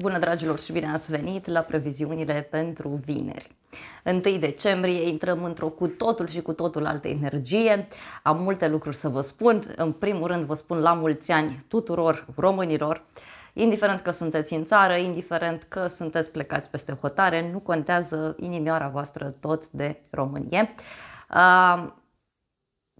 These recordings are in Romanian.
Bună, dragilor, și bine ați venit la previziunile pentru vineri. 1 decembrie intrăm într-o cu totul și cu totul altă energie. Am multe lucruri să vă spun. În primul rând, vă spun la mulți ani tuturor românilor. Indiferent că sunteți în țară, indiferent că sunteți plecați peste hotare, nu contează inimioara voastră tot de Românie. Ah,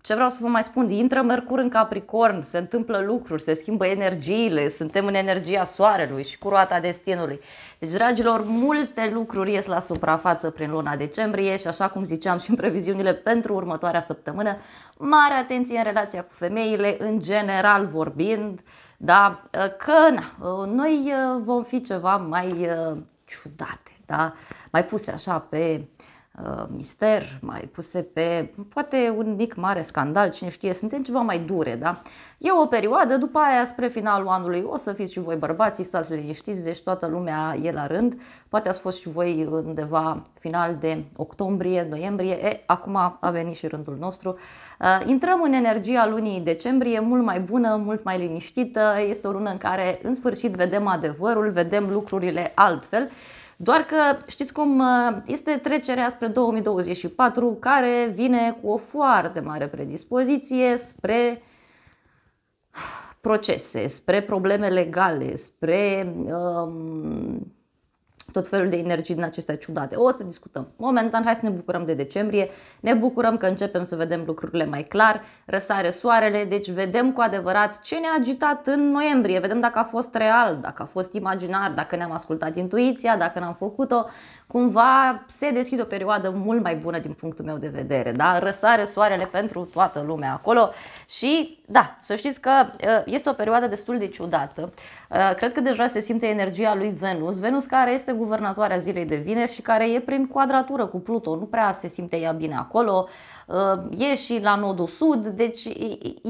ce vreau să vă mai spun, intră Mercur în Capricorn, se întâmplă lucruri, se schimbă energiile, suntem în energia Soarelui și cu roata destinului. Deci, dragilor, multe lucruri ies la suprafață prin luna decembrie și așa cum ziceam și în previziunile pentru următoarea săptămână, mare atenție în relația cu femeile, în general vorbind, da, că na, noi uh, vom fi ceva mai uh, ciudate, da, mai puse așa pe Uh, mister, mai puse pe poate un mic mare scandal, cine știe, suntem ceva mai dure, da? E o perioadă, după aia spre finalul anului o să fiți și voi bărbații, stați liniștiți, deci toată lumea e la rând. Poate ați fost și voi undeva final de octombrie, noiembrie, e, acum a venit și rândul nostru. Uh, intrăm în energia lunii decembrie, mult mai bună, mult mai liniștită, este o lună în care în sfârșit vedem adevărul, vedem lucrurile altfel doar că știți cum uh, este trecerea spre 2024 care vine cu o foarte mare predispoziție spre procese, spre probleme legale, spre um, tot felul de energii din acestea ciudate. O să discutăm. Momentan, hai să ne bucurăm de decembrie, ne bucurăm că începem să vedem lucrurile mai clar, răsare soarele, deci vedem cu adevărat ce ne-a agitat în noiembrie, vedem dacă a fost real, dacă a fost imaginar, dacă ne-am ascultat intuiția, dacă n-am făcut-o. Cumva se deschide o perioadă mult mai bună din punctul meu de vedere, da? Răsare soarele pentru toată lumea acolo și da, să știți că uh, este o perioadă destul de ciudată. Uh, cred că deja se simte energia lui Venus. Venus care este guvernatoarea zilei de vineri și care e prin quadratură cu Pluto. Nu prea se simte ea bine acolo. Uh, e și la nodul sud, deci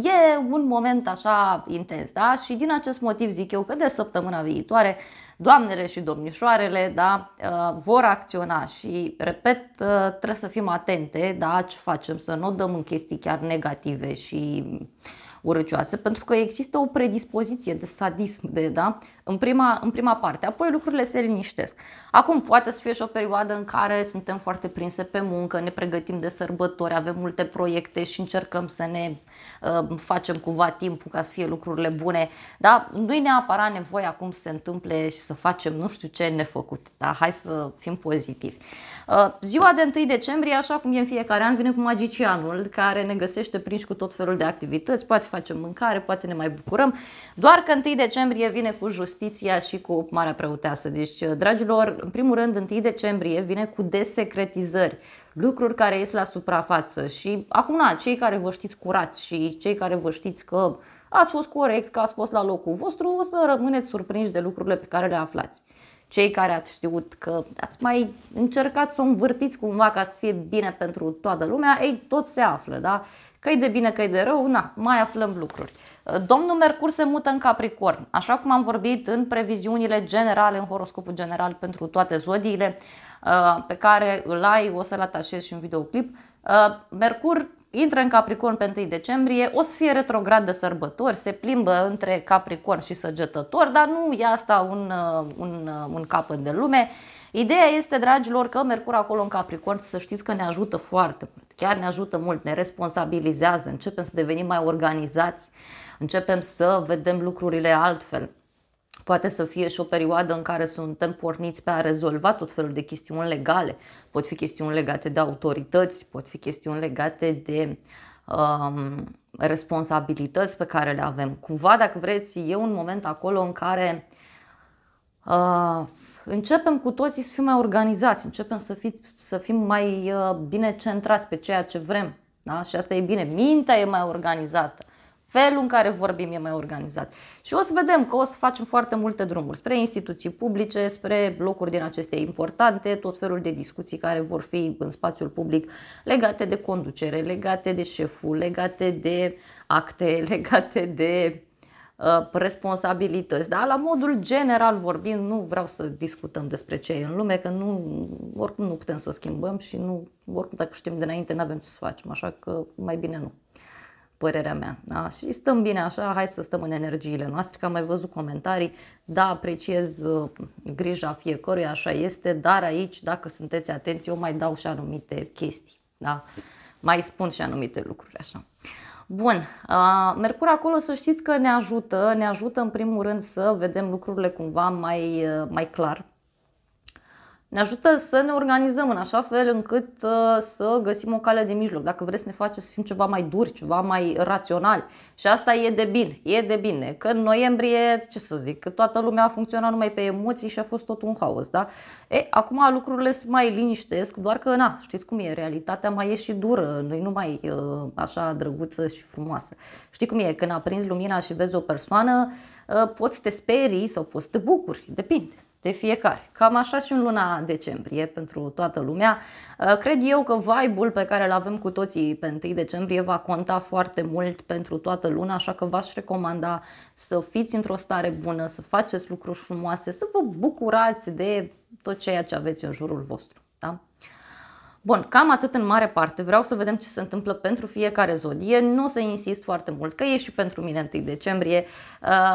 e un moment așa intens. Da? Și din acest motiv zic eu că de săptămâna viitoare doamnele și domnișoarele da, vor acționa și, repet, trebuie să fim atente da, ce facem, să nu dăm în chestii chiar negative și urăcioase, pentru că există o predispoziție de sadism de, da, în, prima, în prima parte. Apoi lucrurile se liniștesc. Acum poate să fie și o perioadă în care suntem foarte prinse pe muncă, ne pregătim de sărbători, avem multe proiecte și încercăm să ne uh, facem cumva timpul ca să fie lucrurile bune. Da? Nu-i neapărat nevoie acum să se întâmple și să facem nu știu ce nefăcut. Da? Hai să fim pozitivi. Uh, ziua de 1 decembrie, așa cum e în fiecare an, vine cu magicianul care ne găsește prinși cu tot felul de activități, poate facem mâncare, poate ne mai bucurăm, doar că 1 decembrie vine cu justiția și cu Marea Preoteasă. Deci, uh, dragilor, în primul rând, 1 decembrie vine cu desecretizări lucruri care ies la suprafață și acum, na, cei care vă știți curați și cei care vă știți că ați fost corect, că ați fost la locul vostru, o să rămâneți surprinși de lucrurile pe care le aflați cei care ați știut că ați mai încercat să o învârtiți cumva ca să fie bine pentru toată lumea, ei tot se află, da? că e de bine, că e de rău, na, mai aflăm lucruri. Domnul Mercur se mută în Capricorn, așa cum am vorbit în previziunile generale, în horoscopul general pentru toate zodiile uh, pe care îl ai, o să-l atașez și în videoclip. Uh, Mercur intră în Capricorn pe 1 decembrie, o să fie retrograd de sărbători, se plimbă între Capricorn și Săgetător, dar nu e asta un, uh, un, uh, un în de lume. Ideea este, dragilor, că Mercur acolo în Capricorn, să știți că ne ajută foarte mult, chiar ne ajută mult, ne responsabilizează, începem să devenim mai organizați, începem să vedem lucrurile altfel. Poate să fie și o perioadă în care suntem porniți pe a rezolva tot felul de chestiuni legale. Pot fi chestiuni legate de autorități, pot fi chestiuni legate de um, responsabilități pe care le avem. Cumva, dacă vreți, e un moment acolo în care uh, începem cu toții să fim mai organizați, începem să, fi, să fim mai uh, bine centrați pe ceea ce vrem. Da? Și asta e bine. Mintea e mai organizată. Felul în care vorbim e mai organizat. Și o să vedem că o să facem foarte multe drumuri spre instituții publice, spre locuri din acestea importante, tot felul de discuții care vor fi în spațiul public legate de conducere, legate de șeful, legate de acte, legate de uh, responsabilități, dar la modul general vorbind nu vreau să discutăm despre ce e în lume, că nu, oricum nu putem să schimbăm și nu, oricum dacă știm dinainte, nu avem ce să facem, așa că mai bine nu părerea mea. Da? Și stăm bine așa, hai să stăm în energiile noastre, că am mai văzut comentarii, da, apreciez uh, grija fiecăruia, așa este, dar aici, dacă sunteți atenți, eu mai dau și anumite chestii, da? mai spun și anumite lucruri așa. Bun, uh, Mercur acolo să știți că ne ajută, ne ajută în primul rând să vedem lucrurile cumva mai, uh, mai clar, ne ajută să ne organizăm în așa fel încât uh, să găsim o cale de mijloc. Dacă vreți să ne face să fim ceva mai duri, ceva mai rațional. Și asta e de bine, e de bine. Că în noiembrie, ce să zic, că toată lumea a funcționat numai pe emoții și a fost tot un haos, da? E, acum lucrurile se mai liniștesc, doar că, na, știți cum e, realitatea mai e și dură, nu e numai uh, așa drăguță și frumoasă. Știi cum e, când aprinzi lumina și vezi o persoană, uh, poți te sperii sau poți te bucuri, depinde de fiecare. Cam așa și în luna decembrie pentru toată lumea. Uh, cred eu că vibe-ul pe care îl avem cu toții pe 1 decembrie va conta foarte mult pentru toată luna, așa că v-aș recomanda să fiți într-o stare bună, să faceți lucruri frumoase, să vă bucurați de tot ceea ce aveți în jurul vostru. Da? Bun, cam atât în mare parte. Vreau să vedem ce se întâmplă pentru fiecare zodie. Nu o să insist foarte mult, că e și pentru mine 1 decembrie.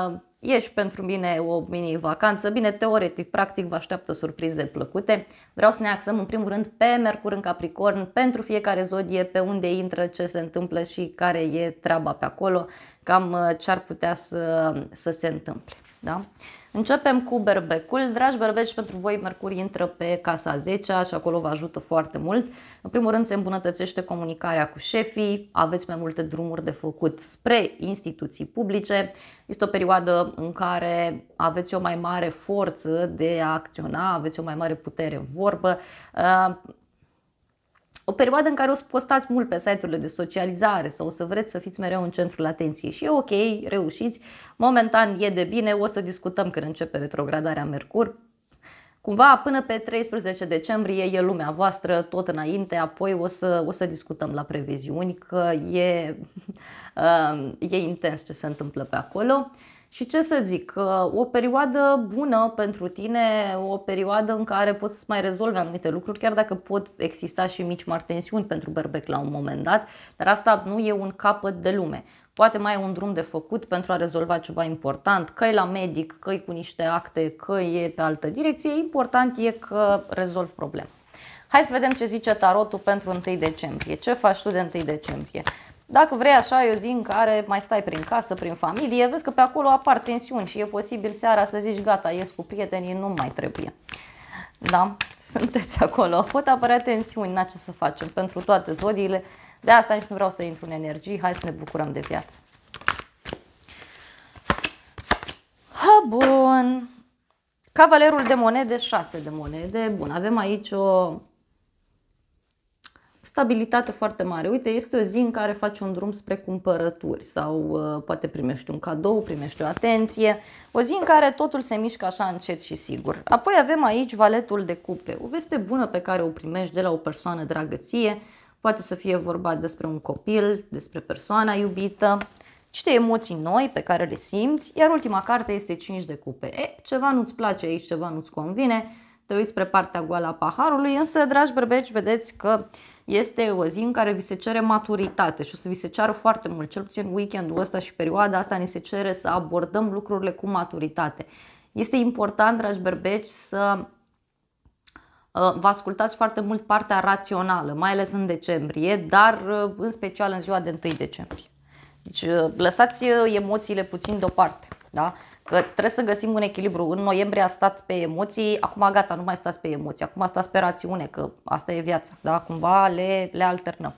Uh, e și pentru mine o mini-vacanță. Bine, teoretic, practic, vă așteaptă surprize plăcute. Vreau să ne axăm în primul rând pe Mercur în Capricorn, pentru fiecare zodie, pe unde intră, ce se întâmplă și care e treaba pe acolo, cam uh, ce ar putea să, să se întâmple. Da? Începem cu berbecul. Dragi berbeci, pentru voi Mercuri intră pe casa 10 și acolo vă ajută foarte mult. În primul rând se îmbunătățește comunicarea cu șefii, aveți mai multe drumuri de făcut spre instituții publice. Este o perioadă în care aveți o mai mare forță de a acționa, aveți o mai mare putere în vorbă o perioadă în care o să postați mult pe site-urile de socializare sau o să vreți să fiți mereu în centrul atenției și e ok, reușiți, momentan e de bine, o să discutăm când începe retrogradarea Mercur, Cumva până pe 13 decembrie e lumea voastră, tot înainte, apoi o să, o să discutăm la previziuni că e, um, e intens ce se întâmplă pe acolo. Și ce să zic, o perioadă bună pentru tine, o perioadă în care poți să mai rezolvi anumite lucruri, chiar dacă pot exista și mici mari tensiuni pentru berbec la un moment dat, dar asta nu e un capăt de lume. Poate mai e un drum de făcut pentru a rezolva ceva important, că e la medic, că e cu niște acte, că e pe altă direcție, important e că rezolvi problema. Hai să vedem ce zice tarotul pentru 1 decembrie. Ce faci tu de 1 decembrie? Dacă vrei așa, o zi în care mai stai prin casă, prin familie, vezi că pe acolo apar tensiuni și e posibil seara să zici gata, ies cu prietenii, nu mai trebuie. Da, sunteți acolo. Pot apărea tensiuni, n ce să facem, pentru toate zodiile. De asta nici nu vreau să intru în energie, hai să ne bucurăm de viață. Ha, bun. Cavalerul de monede, 6 de monede. Bun, avem aici o stabilitate foarte mare. Uite, este o zi în care faci un drum spre cumpărături sau uh, poate primești un cadou, primești o atenție. O zi în care totul se mișcă așa încet și sigur. Apoi avem aici valetul de cupe, o veste bună pe care o primești de la o persoană dragăție. Poate să fie vorba despre un copil, despre persoana iubită, niște emoții noi pe care le simți, iar ultima carte este 5 de cupe. E, ceva nu-ți place aici, ceva nu-ți convine, te uiți spre partea goală a paharului, însă, dragi bărbeci, vedeți că este o zi în care vi se cere maturitate și o să vi se ceară foarte mult, cel puțin weekendul ăsta și perioada asta ni se cere să abordăm lucrurile cu maturitate. Este important, dragi berbeci, să uh, vă ascultați foarte mult partea rațională, mai ales în decembrie, dar uh, în special în ziua de 1 decembrie. Deci uh, lăsați emoțiile puțin deoparte. Da? Că trebuie să găsim un echilibru. În noiembrie a stat pe emoții, acum gata, nu mai stați pe emoții, acum stați pe rațiune, că asta e viața. Da? Cumva le, le alternăm.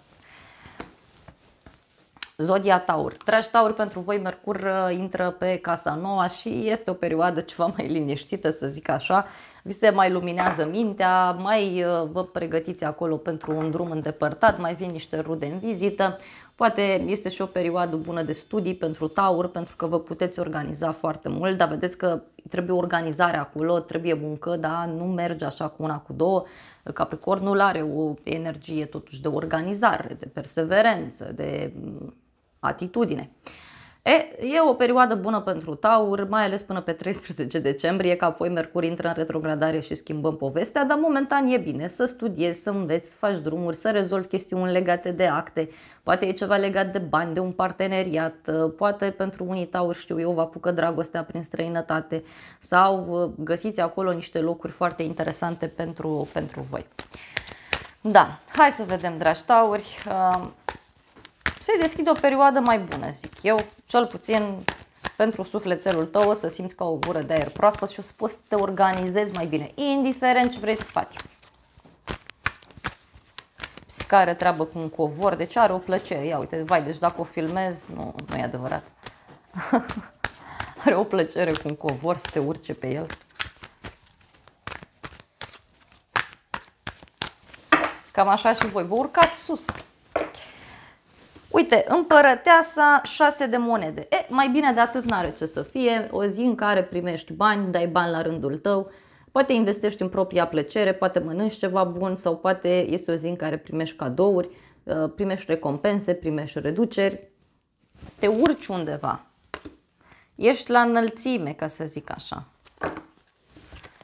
Zodia Taur. Trași Taur, pentru voi Mercur uh, intră pe casa noua și este o perioadă ceva mai liniștită, să zic așa. Vi se mai luminează mintea, mai uh, vă pregătiți acolo pentru un drum îndepărtat, mai vin niște rude în vizită. Poate este și o perioadă bună de studii pentru Taur, pentru că vă puteți organiza foarte mult, dar vedeți că trebuie organizare acolo, trebuie muncă, da? nu merge așa cu una, cu două. Capricornul are o energie totuși de organizare, de perseverență, de atitudine. E, e o perioadă bună pentru Taur, mai ales până pe 13 decembrie, că apoi Mercur intră în retrogradare și schimbăm povestea, dar momentan e bine să studiezi, să înveți, să faci drumuri, să rezolvi chestiuni legate de acte, poate e ceva legat de bani, de un parteneriat, poate pentru unii Tauri, știu eu, vă apucă dragostea prin străinătate sau uh, găsiți acolo niște locuri foarte interesante pentru, pentru voi. Da, hai să vedem, dragi Tauri. Uh, se deschide o perioadă mai bună, zic eu, cel puțin pentru sufletelul tău o să simți ca o gură de aer proaspăt și o să poți să te organizezi mai bine, indiferent ce vrei să faci. Psica treabă cu un covor, deci are o plăcere. Ia uite, vai, deci dacă o filmez, nu, nu e adevărat. are o plăcere cu un covor să se urce pe el. Cam așa și voi. Vă urcați sus. Uite, împărăteasa 6 de monede. E, mai bine de atât n-are ce să fie. O zi în care primești bani, dai bani la rândul tău, poate investești în propria plăcere, poate mănânci ceva bun sau poate este o zi în care primești cadouri, uh, primești recompense, primești reduceri, te urci undeva. Ești la înălțime, ca să zic așa.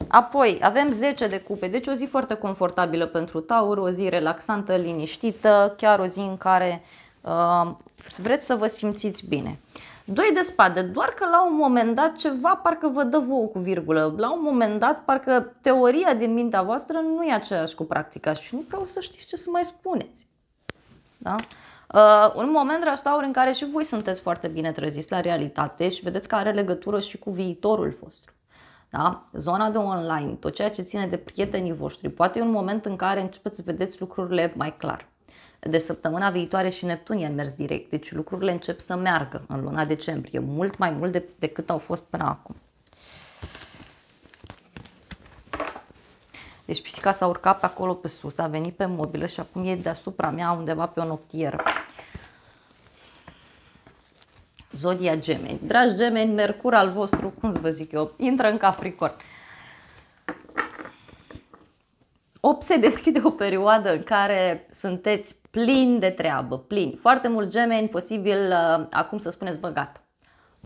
Apoi, avem 10 de cupe, deci o zi foarte confortabilă pentru Taur, o zi relaxantă, liniștită, chiar o zi în care vreți să vă simțiți bine. Doi de spade, doar că la un moment dat ceva parcă vă dă vouă cu virgulă. La un moment dat parcă teoria din mintea voastră nu e aceeași cu practica și nu vreau să știți ce să mai spuneți. Da? Uh, un moment rastaur în care și voi sunteți foarte bine treziți la realitate și vedeți că are legătură și cu viitorul vostru. Da? Zona de online, tot ceea ce ține de prietenii voștri, poate e un moment în care începeți să vedeți lucrurile mai clar de săptămâna viitoare și neptunie în mers direct, deci lucrurile încep să meargă în luna decembrie, mult mai mult de, decât au fost până acum. Deci pisica s-a urcat pe acolo pe sus, a venit pe mobilă și acum e deasupra mea undeva pe o noptieră. Zodia gemeni. Dragi gemeni, mercur al vostru, cum să vă zic eu, intră în capricorn. 8 se deschide o perioadă în care sunteți plin de treabă, plin. Foarte mult gemeni, posibil uh, acum să spuneți, bă, gata,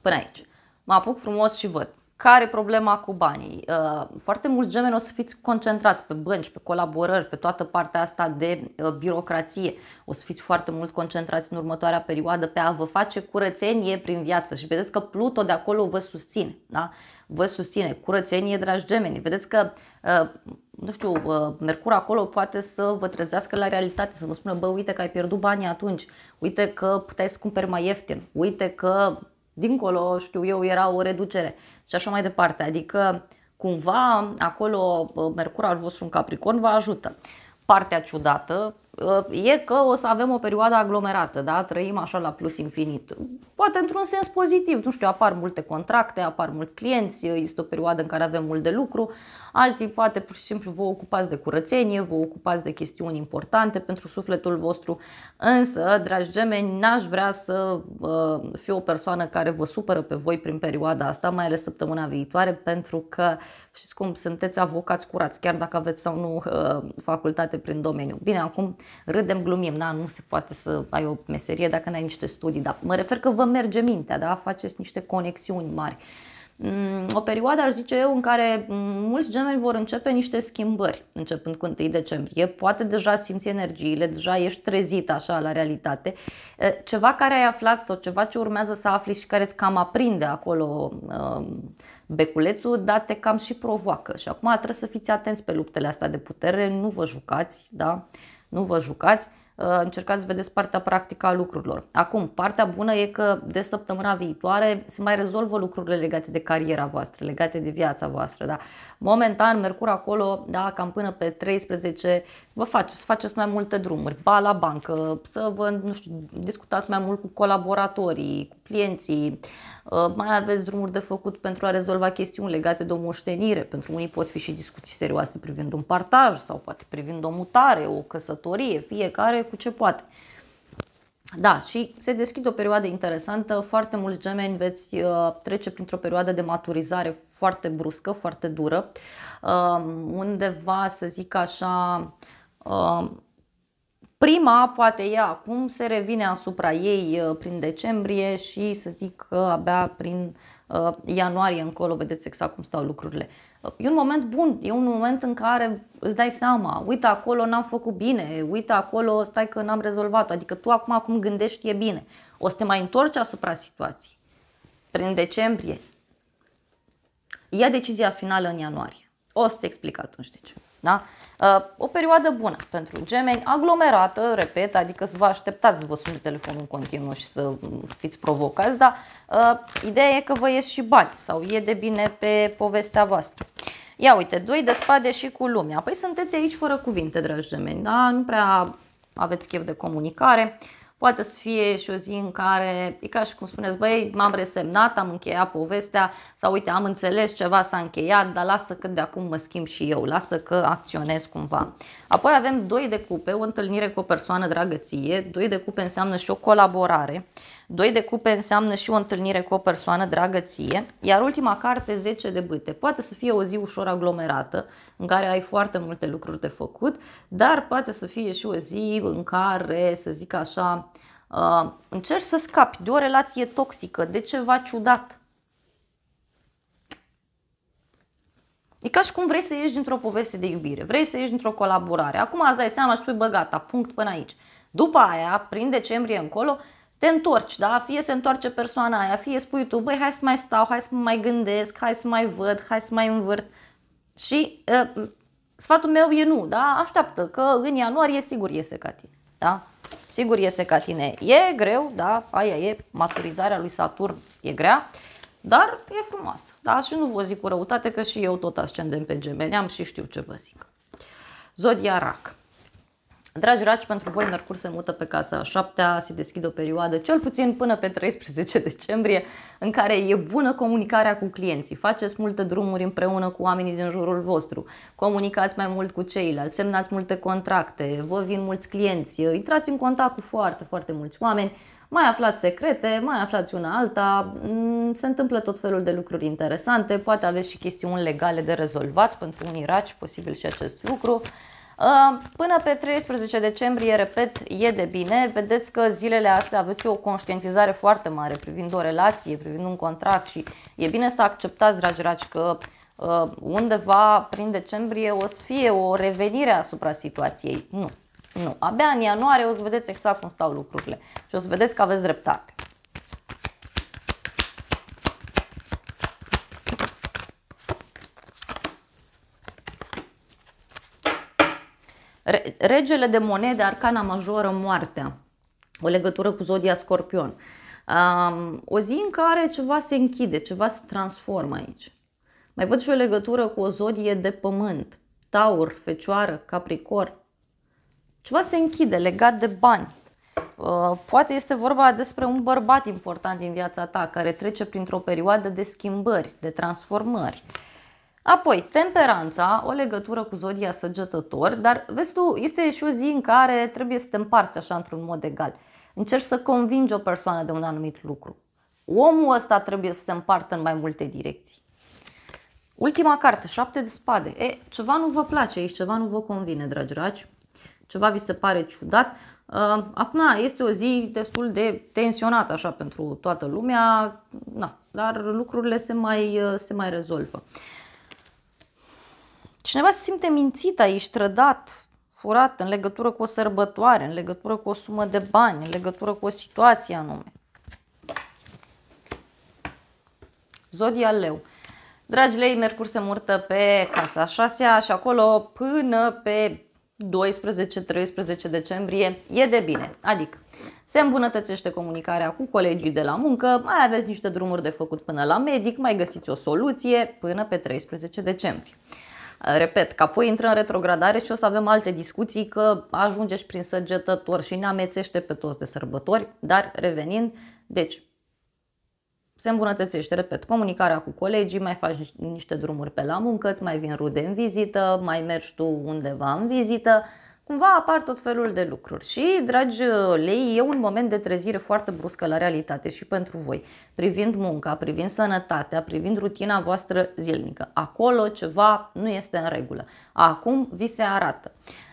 până aici. Mă apuc frumos și văd. Care e problema cu banii? Uh, foarte mulți gemeni o să fiți concentrați pe bănci, pe colaborări, pe toată partea asta de uh, birocrație. O să fiți foarte mult concentrați în următoarea perioadă pe a vă face curățenie prin viață și vedeți că Pluto de acolo vă susține. Da? Vă susține curățenie, dragi gemeni. Vedeți că nu știu, uh, Mercur acolo poate să vă trezească la realitate, să vă spună, bă, uite că ai pierdut banii atunci, uite că puteai să cumperi mai ieftin, uite că dincolo, știu eu, era o reducere și așa mai departe. Adică, cumva, acolo uh, Mercur al vostru în Capricorn vă ajută. Partea ciudată, e că o să avem o perioadă aglomerată, da? trăim așa la plus infinit. Poate într-un sens pozitiv, nu știu, apar multe contracte, apar mulți clienți, este o perioadă în care avem mult de lucru, alții poate pur și simplu vă ocupați de curățenie, vă ocupați de chestiuni importante pentru sufletul vostru, însă, dragi gemeni, n-aș vrea să uh, fiu o persoană care vă supără pe voi prin perioada asta, mai ales săptămâna viitoare, pentru că știți cum, sunteți avocați curați, chiar dacă aveți sau nu uh, facultate prin domeniu. Bine, acum râdem, glumim, da? nu se poate să ai o meserie dacă n-ai niște studii, dar mă refer că vă merge mintea, da? faceți niște conexiuni mari. Mm, o perioadă, aș zice eu, în care mulți gemeni vor începe niște schimbări, începând cu 1 decembrie. Poate deja simți energiile, deja ești trezit așa la realitate. Ceva care ai aflat sau ceva ce urmează să afli și care îți cam aprinde acolo beculețul, dar te cam și provoacă. Și acum trebuie să fiți atenți pe luptele astea de putere, nu vă jucați, da? nu vă jucați, uh, încercați să vedeți partea practică a lucrurilor. Acum, partea bună e că de săptămâna viitoare se mai rezolvă lucrurile legate de cariera voastră, legate de viața voastră. Da? Momentan, Mercur acolo, da, cam până pe 13, vă faceți, să faceți mai multe drumuri, ba la bancă, să vă, nu știu, discutați mai mult cu colaboratorii, cu clienții, uh, mai aveți drumuri de făcut pentru a rezolva chestiuni legate de o moștenire. Pentru unii pot fi și discuții serioase privind un partaj sau poate privind o mutare, o căsătorie, fiecare cu ce poate. Da, și se deschide o perioadă interesantă, foarte mulți gemeni veți uh, trece printr-o perioadă de maturizare foarte bruscă, foarte dură, uh, undeva, să zic așa, Prima, poate ea acum, se revine asupra ei uh, prin decembrie și să zic că abia prin uh, ianuarie încolo vedeți exact cum stau lucrurile. Uh, e un moment bun, e un moment în care îți dai seama, uite acolo n-am făcut bine, uite acolo stai că n-am rezolvat-o, adică tu acum cum gândești e bine. O să te mai întorci asupra situației prin decembrie. Ia decizia finală în ianuarie. O să-ți explic atunci de ce. Da? Uh, o perioadă bună pentru gemeni, aglomerată, repet, adică să vă așteptați să vă suni telefonul în continuu și să mm, fiți provocați, dar uh, ideea e că vă ies și bani sau e de bine pe povestea voastră. Ia uite, doi de spade și cu lumea. Păi sunteți aici fără cuvinte, dragi gemeni, da? nu prea aveți chef de comunicare. Uh, Poate să fie și o zi în care, e ca și cum spuneți, băi, m-am resemnat, am încheiat povestea sau uite, am înțeles ceva s-a încheiat, dar lasă că de acum mă schimb și eu, lasă că acționez cumva. Apoi avem doi de cupe, o întâlnire cu o persoană dragă ție, doi de cupe înseamnă și o colaborare, doi de cupe înseamnă și o întâlnire cu o persoană dragă ție, iar ultima carte, 10 de bâte, poate să fie o zi ușor aglomerată, în care ai foarte multe lucruri de făcut, dar poate să fie și o zi în care, să zic așa, Uh, încerci să scapi de o relație toxică, de ceva ciudat. E ca și cum vrei să ieși dintr-o poveste de iubire, vrei să ieși dintr-o colaborare. Acum îți dai seama și spui, bă, gata, punct până aici. După aia, prin decembrie încolo, te întorci, da? Fie se întoarce persoana aia, fie spui tu, băi, hai să mai stau, hai să mai gândesc, hai să mai văd, hai să mai învârt. Și uh, sfatul meu e nu, da? Așteaptă că în ianuarie sigur iese ca tine. Da? Sigur iese ca tine. E greu, da, aia e, maturizarea lui Saturn e grea, dar e frumoasă. Da? Și nu vă zic cu răutate că și eu tot ascendent pe gemeni am și știu ce vă zic. Zodia Rac. Dragi raci, pentru voi Mercur se mută pe casa a șaptea, se deschide o perioadă, cel puțin până pe 13 decembrie, în care e bună comunicarea cu clienții. Faceți multe drumuri împreună cu oamenii din jurul vostru, comunicați mai mult cu ceilalți, semnați multe contracte, vă vin mulți clienți, intrați în contact cu foarte, foarte mulți oameni, mai aflați secrete, mai aflați una alta, mm, se întâmplă tot felul de lucruri interesante, poate aveți și chestiuni legale de rezolvat pentru unii raci, posibil și acest lucru. Ă, până pe 13 decembrie, repet, e de bine. Vedeți că zilele astea aveți o conștientizare foarte mare privind o relație, privind un contract și e bine să acceptați, dragi raci, că ă, undeva prin decembrie o să fie o revenire asupra situației. Nu, nu. Abia în ianuarie o să vedeți exact cum stau lucrurile și o să vedeți că aveți dreptate. Regele de monede, arcana majoră, moartea. O legătură cu zodia scorpion. Um, o zi în care ceva se închide, ceva se transformă aici. Mai văd și o legătură cu o zodie de pământ. Taur, fecioară, capricorn. Ceva se închide legat de bani. Uh, poate este vorba despre un bărbat important din viața ta care trece printr-o perioadă de schimbări, de transformări. Uh, Apoi, temperanța, o legătură cu zodia săgetător, dar vezi tu, este și o zi în care trebuie să te împarți așa într-un mod egal. Încerci să convingi o persoană de un anumit lucru. Omul ăsta trebuie să se împartă în mai multe direcții. Ultima carte, șapte de spade. E, ceva nu vă place aici, ceva nu vă convine, dragi raci. Ceva vi se pare ciudat. Uh, acum, este o zi destul de tensionată așa pentru toată lumea, na, dar lucrurile se mai, uh, se mai rezolvă. Cineva se simte mințit aici, trădat, furat în legătură cu o sărbătoare, în legătură cu o sumă de bani, în legătură cu o situație anume. Zodia Leu. Dragi lei, Mercur se murtă pe casa 6 și acolo până pe 12-13 decembrie e de bine. Adică se îmbunătățește comunicarea cu colegii de la muncă, mai aveți niște drumuri de făcut până la medic, mai găsiți o soluție până pe 13 decembrie. Repet, că apoi intră în retrogradare și o să avem alte discuții că ajunge și prin săgetător și ne amețește pe toți de sărbători, dar revenind, deci se îmbunătățește, repet, comunicarea cu colegii, mai faci niște drumuri pe la muncă, îți mai vin rude în vizită, mai mergi tu undeva în vizită, cumva apar tot felul de lucruri. Și, dragi uh, lei, e un moment de trezire foarte bruscă la realitate și pentru voi, privind munca, privind sănătatea, privind rutina voastră zilnică. Acolo ceva nu este în regulă. Acum vi se arată.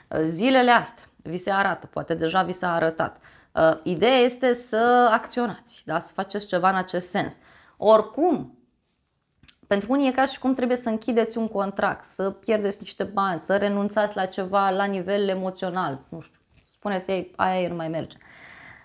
Uh, zilele astea vi se arată, poate deja vi s-a arătat. Uh, ideea este să acționați, da? să faceți ceva în acest sens. Oricum, pentru unii e ca și cum trebuie să închideți un contract, să pierdeți niște bani, să renunțați la ceva la nivel emoțional. Nu știu, spuneți ei, aia nu mai merge.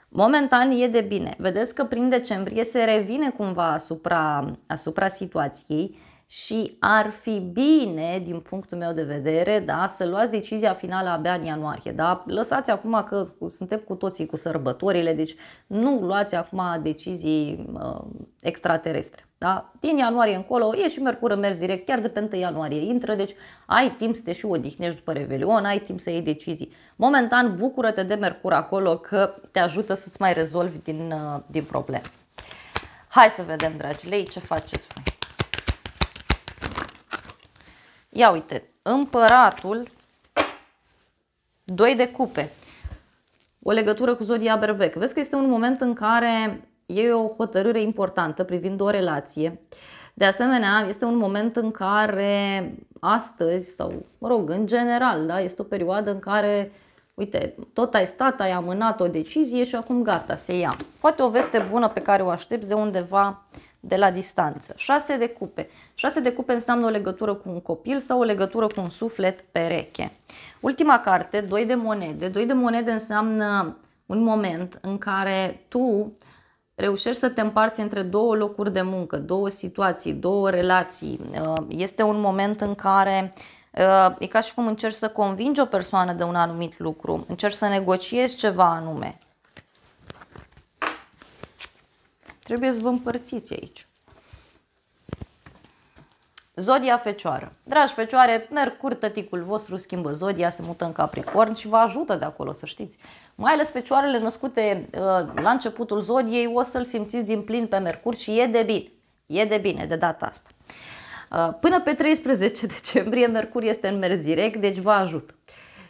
Momentan e de bine. Vedeți că prin decembrie se revine cumva asupra, asupra situației și ar fi bine, din punctul meu de vedere, da, să luați decizia finală abia în ianuarie. Da? Lăsați acum că suntem cu toții cu sărbătorile, deci nu luați acum decizii uh, extraterestre. Da? Din ianuarie încolo, ieși și mercur în mers direct, chiar de pe 1 ianuarie intră, deci ai timp să te și odihnești după Revelion, ai timp să iei decizii. Momentan, bucură-te de mercur acolo că te ajută să-ți mai rezolvi din, uh, din probleme. Hai să vedem, dragi lei, ce faceți voi. Ia uite, împăratul, doi de cupe, o legătură cu zodia berbec. Vezi că este un moment în care e o hotărâre importantă privind o relație. De asemenea, este un moment în care astăzi, sau mă rog, în general, da, este o perioadă în care, uite, tot ai stat, ai amânat o decizie și acum gata, se ia. Poate o veste bună pe care o aștepți de undeva de la distanță. 6 de cupe. 6 de cupe înseamnă o legătură cu un copil sau o legătură cu un suflet pereche. Ultima carte, 2 de monede. 2 de monede înseamnă un moment în care tu reușești să te împarți între două locuri de muncă, două situații, două relații. Uh, este un moment în care uh, e ca și cum încerci să convingi o persoană de un anumit lucru, încerci să negociezi ceva anume. Trebuie să vă împărțiți aici. Zodia Fecioară. Dragi Fecioare, Mercur, tăticul vostru, schimbă zodia, se mută în Capricorn și vă ajută de acolo, să știți. Mai ales Fecioarele născute uh, la începutul zodiei o să-l simțiți din plin pe Mercur și e de bine. E de bine de data asta. Uh, până pe 13 decembrie, Mercur este în mers direct, deci vă ajută.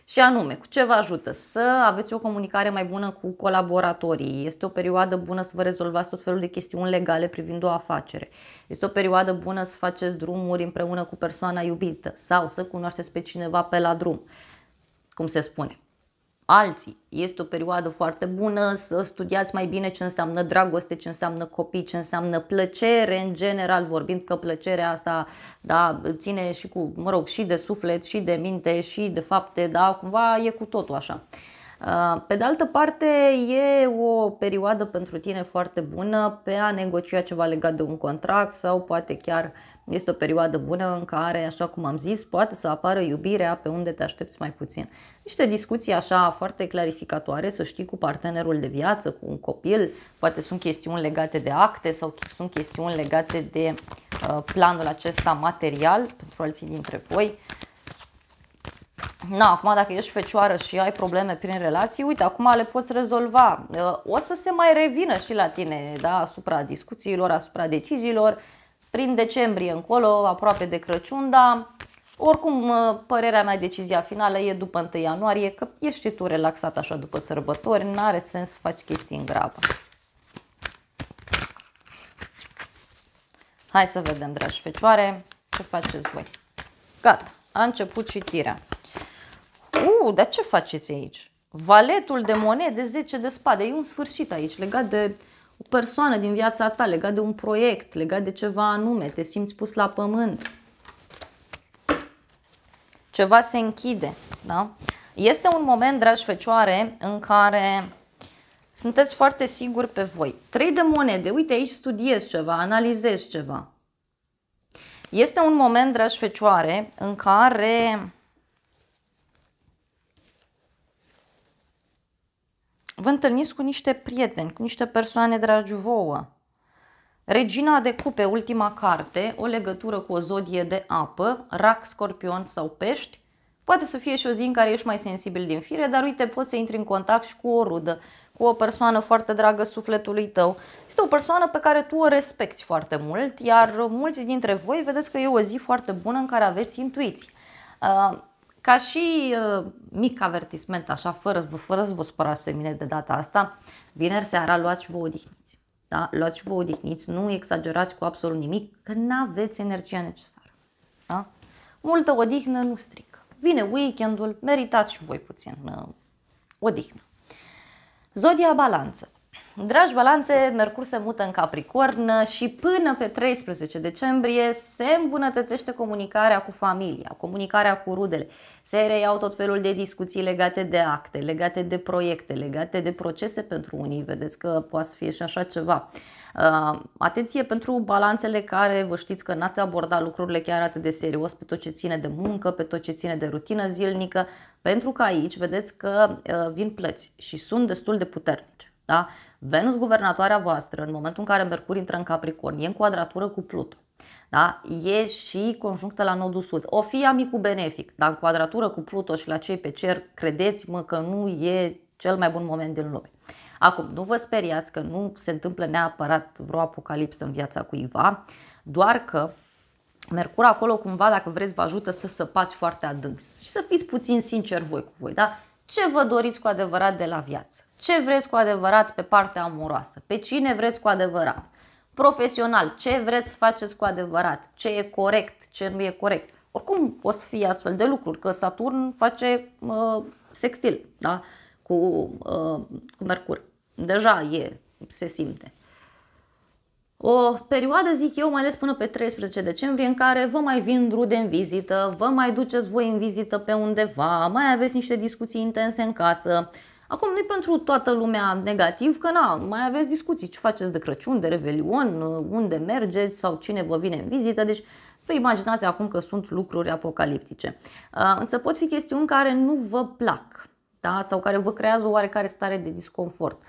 Și anume, cu ce vă ajută? Să aveți o comunicare mai bună cu colaboratorii. Este o perioadă bună să vă rezolvați tot felul de chestiuni legale privind o afacere. Este o perioadă bună să faceți drumuri împreună cu persoana iubită sau să cunoașteți pe cineva pe la drum, cum se spune alții. Este o perioadă foarte bună să studiați mai bine ce înseamnă dragoste, ce înseamnă copii, ce înseamnă plăcere în general, vorbind că plăcerea asta da, ține și cu, mă rog, și de suflet, și de minte, și de fapte, da, cumva e cu totul așa. Uh, pe de altă parte, e o perioadă pentru tine foarte bună pe a negocia ceva legat de un contract sau poate chiar este o perioadă bună în care, așa cum am zis, poate să apară iubirea pe unde te aștepți mai puțin. Niște discuții așa foarte clarificatoare, să știi cu partenerul de viață, cu un copil, poate sunt chestiuni legate de acte sau sunt chestiuni legate de uh, planul acesta material pentru alții dintre voi Na, acum dacă ești fecioară și ai probleme prin relații, uite, acum le poți rezolva. Uh, o să se mai revină și la tine, da, asupra discuțiilor, asupra deciziilor, prin decembrie încolo, aproape de Crăciun, dar oricum, uh, părerea mea, decizia finală e după 1 ianuarie, că ești tu relaxat așa după sărbători, n-are sens să faci chestii în grabă. Hai să vedem, dragi fecioare, ce faceți voi. Gata, a început citirea. Bău, dar ce faceți aici? Valetul de monede, 10 de spade. E un sfârșit aici, legat de o persoană din viața ta, legat de un proiect, legat de ceva anume. Te simți pus la pământ. Ceva se închide, da? Este un moment, dragi fecioare, în care sunteți foarte siguri pe voi. Trei de monede, uite aici studiez ceva, analizez ceva. Este un moment, dragi fecioare, în care vă întâlniți cu niște prieteni, cu niște persoane dragi vouă. Regina de cupe, ultima carte, o legătură cu o zodie de apă, rac, scorpion sau pești. Poate să fie și o zi în care ești mai sensibil din fire, dar uite, poți să intri în contact și cu o rudă, cu o persoană foarte dragă sufletului tău. Este o persoană pe care tu o respecti foarte mult, iar mulți dintre voi vedeți că e o zi foarte bună în care aveți intuiții. Uh, ca și uh, mic avertisment, așa, fără, fără să vă supărați pe mine de data asta, vineri seara luați și vă odihniți. Da? Luați și vă odihniți, nu exagerați cu absolut nimic, că nu aveți energia necesară. Da? Multă odihnă nu strică. Vine weekendul, meritați și voi puțin uh, odihnă. Zodia balanță. Dragi balanțe, Mercur se mută în Capricorn și până pe 13 decembrie se îmbunătățește comunicarea cu familia, comunicarea cu rudele. Se reiau tot felul de discuții legate de acte, legate de proiecte, legate de procese pentru unii. Vedeți că poate fi și așa ceva. Uh, atenție pentru balanțele care vă știți că n-ați abordat lucrurile chiar atât de serios pe tot ce ține de muncă, pe tot ce ține de rutină zilnică, pentru că aici vedeți că uh, vin plăți și sunt destul de puternice. Da? Venus, guvernatoarea voastră, în momentul în care Mercur intră în Capricorn, e în quadratură cu Pluto. Da? E și conjunctă la nodul sud. O fi amicul benefic, dar în quadratură cu Pluto și la cei pe cer, credeți-mă că nu e cel mai bun moment din lume. Acum, nu vă speriați că nu se întâmplă neapărat vreo apocalipsă în viața cuiva, doar că Mercur acolo cumva, dacă vreți, vă ajută să săpați foarte adânc și să fiți puțin sinceri voi cu voi, da? Ce vă doriți cu adevărat de la viață? ce vreți cu adevărat pe partea amoroasă, pe cine vreți cu adevărat, profesional, ce vreți să faceți cu adevărat, ce e corect, ce nu e corect. Oricum o să fie astfel de lucruri, că Saturn face uh, sextil da? cu, uh, cu Mercur. Deja e, se simte. O perioadă, zic eu, mai ales până pe 13 decembrie, în care vă mai vin rude în vizită, vă mai duceți voi în vizită pe undeva, mai aveți niște discuții intense în casă, uh, Acum nu pentru toată lumea negativ, că na, mai aveți discuții, ce faceți de Crăciun, de Revelion, uh, unde mergeți sau cine vă vine în vizită, deci vă imaginați acum că sunt lucruri apocaliptice. Uh, însă pot fi chestiuni care nu vă plac da? sau care vă creează o oarecare stare de disconfort.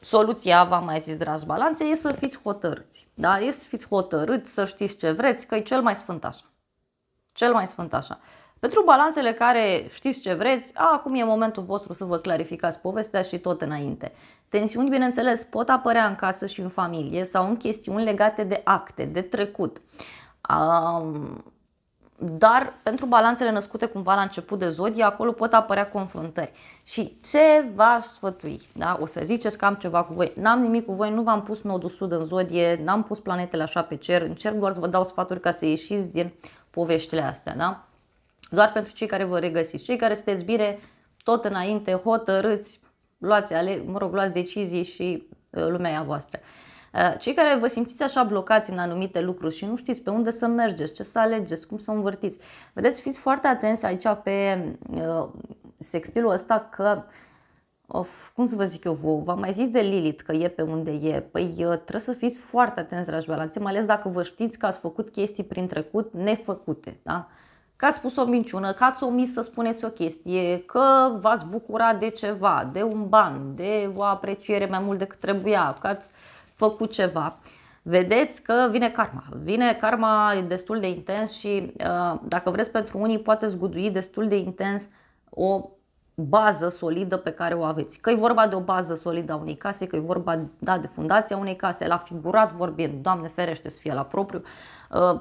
Soluția, v-am mai zis, dragi balanțe, e să fiți hotărâți. Da? E să fiți hotărâți, să știți ce vreți, că e cel mai sfânt așa. Cel mai sfânt așa. Pentru balanțele care știți ce vreți, acum e momentul vostru să vă clarificați povestea și tot înainte. Tensiuni, bineînțeles, pot apărea în casă și în familie sau în chestiuni legate de acte, de trecut. Um, dar pentru balanțele născute cumva la început de zodie, acolo pot apărea confruntări. Și ce v-aș sfătui? Da? O să ziceți că am ceva cu voi. N-am nimic cu voi, nu v-am pus nodul sud în zodie, n-am pus planetele așa pe cer, încerc doar să vă dau sfaturi ca să ieșiți din poveștile astea. Da? doar pentru cei care vă regăsiți. Cei care sunteți bine, tot înainte, hotărâți, luați, ale, mă rog, luați decizii și uh, lumea a voastră. Uh, cei care vă simțiți așa blocați în anumite lucruri și nu știți pe unde să mergeți, ce să alegeți, cum să învârtiți, vedeți, fiți foarte atenți aici pe uh, sextilul ăsta că Of, cum să vă zic eu vouă, v-am mai zis de Lilith că e pe unde e. Păi trebuie să fiți foarte atenți, dragi balanțe, mai ales dacă vă știți că ați făcut chestii prin trecut nefăcute. Da? că ați spus o minciună, că ați omis să spuneți o chestie, că v-ați bucurat de ceva, de un ban, de o apreciere mai mult decât trebuia, că ați făcut ceva. Vedeți că vine karma. Vine karma destul de intens și, uh, dacă vreți, pentru unii poate zgudui destul de intens o bază solidă pe care o aveți. Că e vorba de o bază solidă a unei case, că e vorba da, de fundația unei case, la figurat vorbind, Doamne ferește să fie la propriu, uh,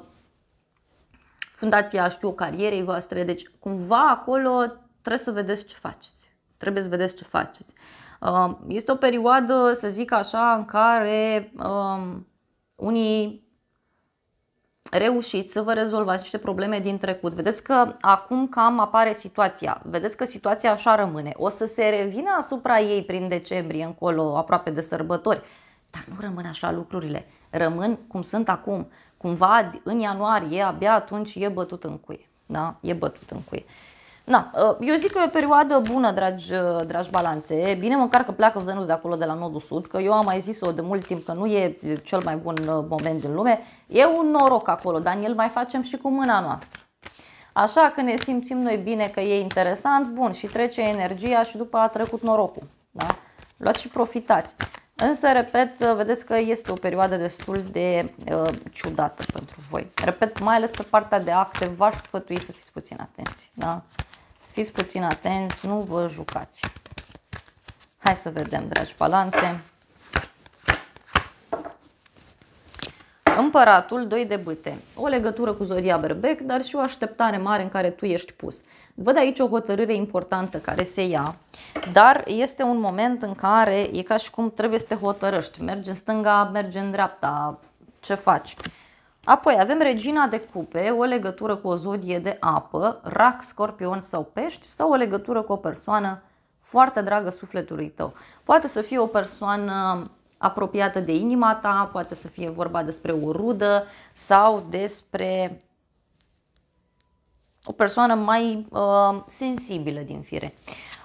fundația știu carierei voastre, deci cumva acolo trebuie să vedeți ce faceți. Trebuie să vedeți ce faceți. Um, este o perioadă, să zic așa, în care um, unii reușiți să vă rezolvați niște probleme din trecut. Vedeți că acum cam apare situația, vedeți că situația așa rămâne. O să se revină asupra ei prin decembrie încolo, aproape de sărbători, dar nu rămân așa lucrurile. Rămân cum sunt acum cumva în ianuarie, abia atunci e bătut în cuie. Da? E bătut în cuie. Da, eu zic că e o perioadă bună, dragi, uh, dragi balanțe. Bine măcar că pleacă Venus de acolo, de la nodul sud, că eu am mai zis-o de mult timp că nu e cel mai bun uh, moment din lume. E un noroc acolo, dar îl mai facem și cu mâna noastră. Așa că ne simțim noi bine că e interesant, bun, și trece energia și după a trecut norocul. Da? Luați și profitați. Însă, repet, vedeți că este o perioadă destul de uh, ciudată pentru voi. Repet, mai ales pe partea de acte, v-aș sfătui să fiți puțin atenți. Da? Fiți puțin atenți, nu vă jucați. Hai să vedem, dragi balanțe. Împăratul, doi de bâte, o legătură cu zodia berbec, dar și o așteptare mare în care tu ești pus. Văd aici o hotărâre importantă care se ia, dar este un moment în care e ca și cum trebuie să te hotărăști. Mergi în stânga, mergi în dreapta, ce faci? Apoi avem regina de cupe, o legătură cu o zodie de apă, rac, scorpion sau pești sau o legătură cu o persoană foarte dragă sufletului tău. Poate să fie o persoană apropiată de inima ta, poate să fie vorba despre o rudă sau despre o persoană mai uh, sensibilă din fire.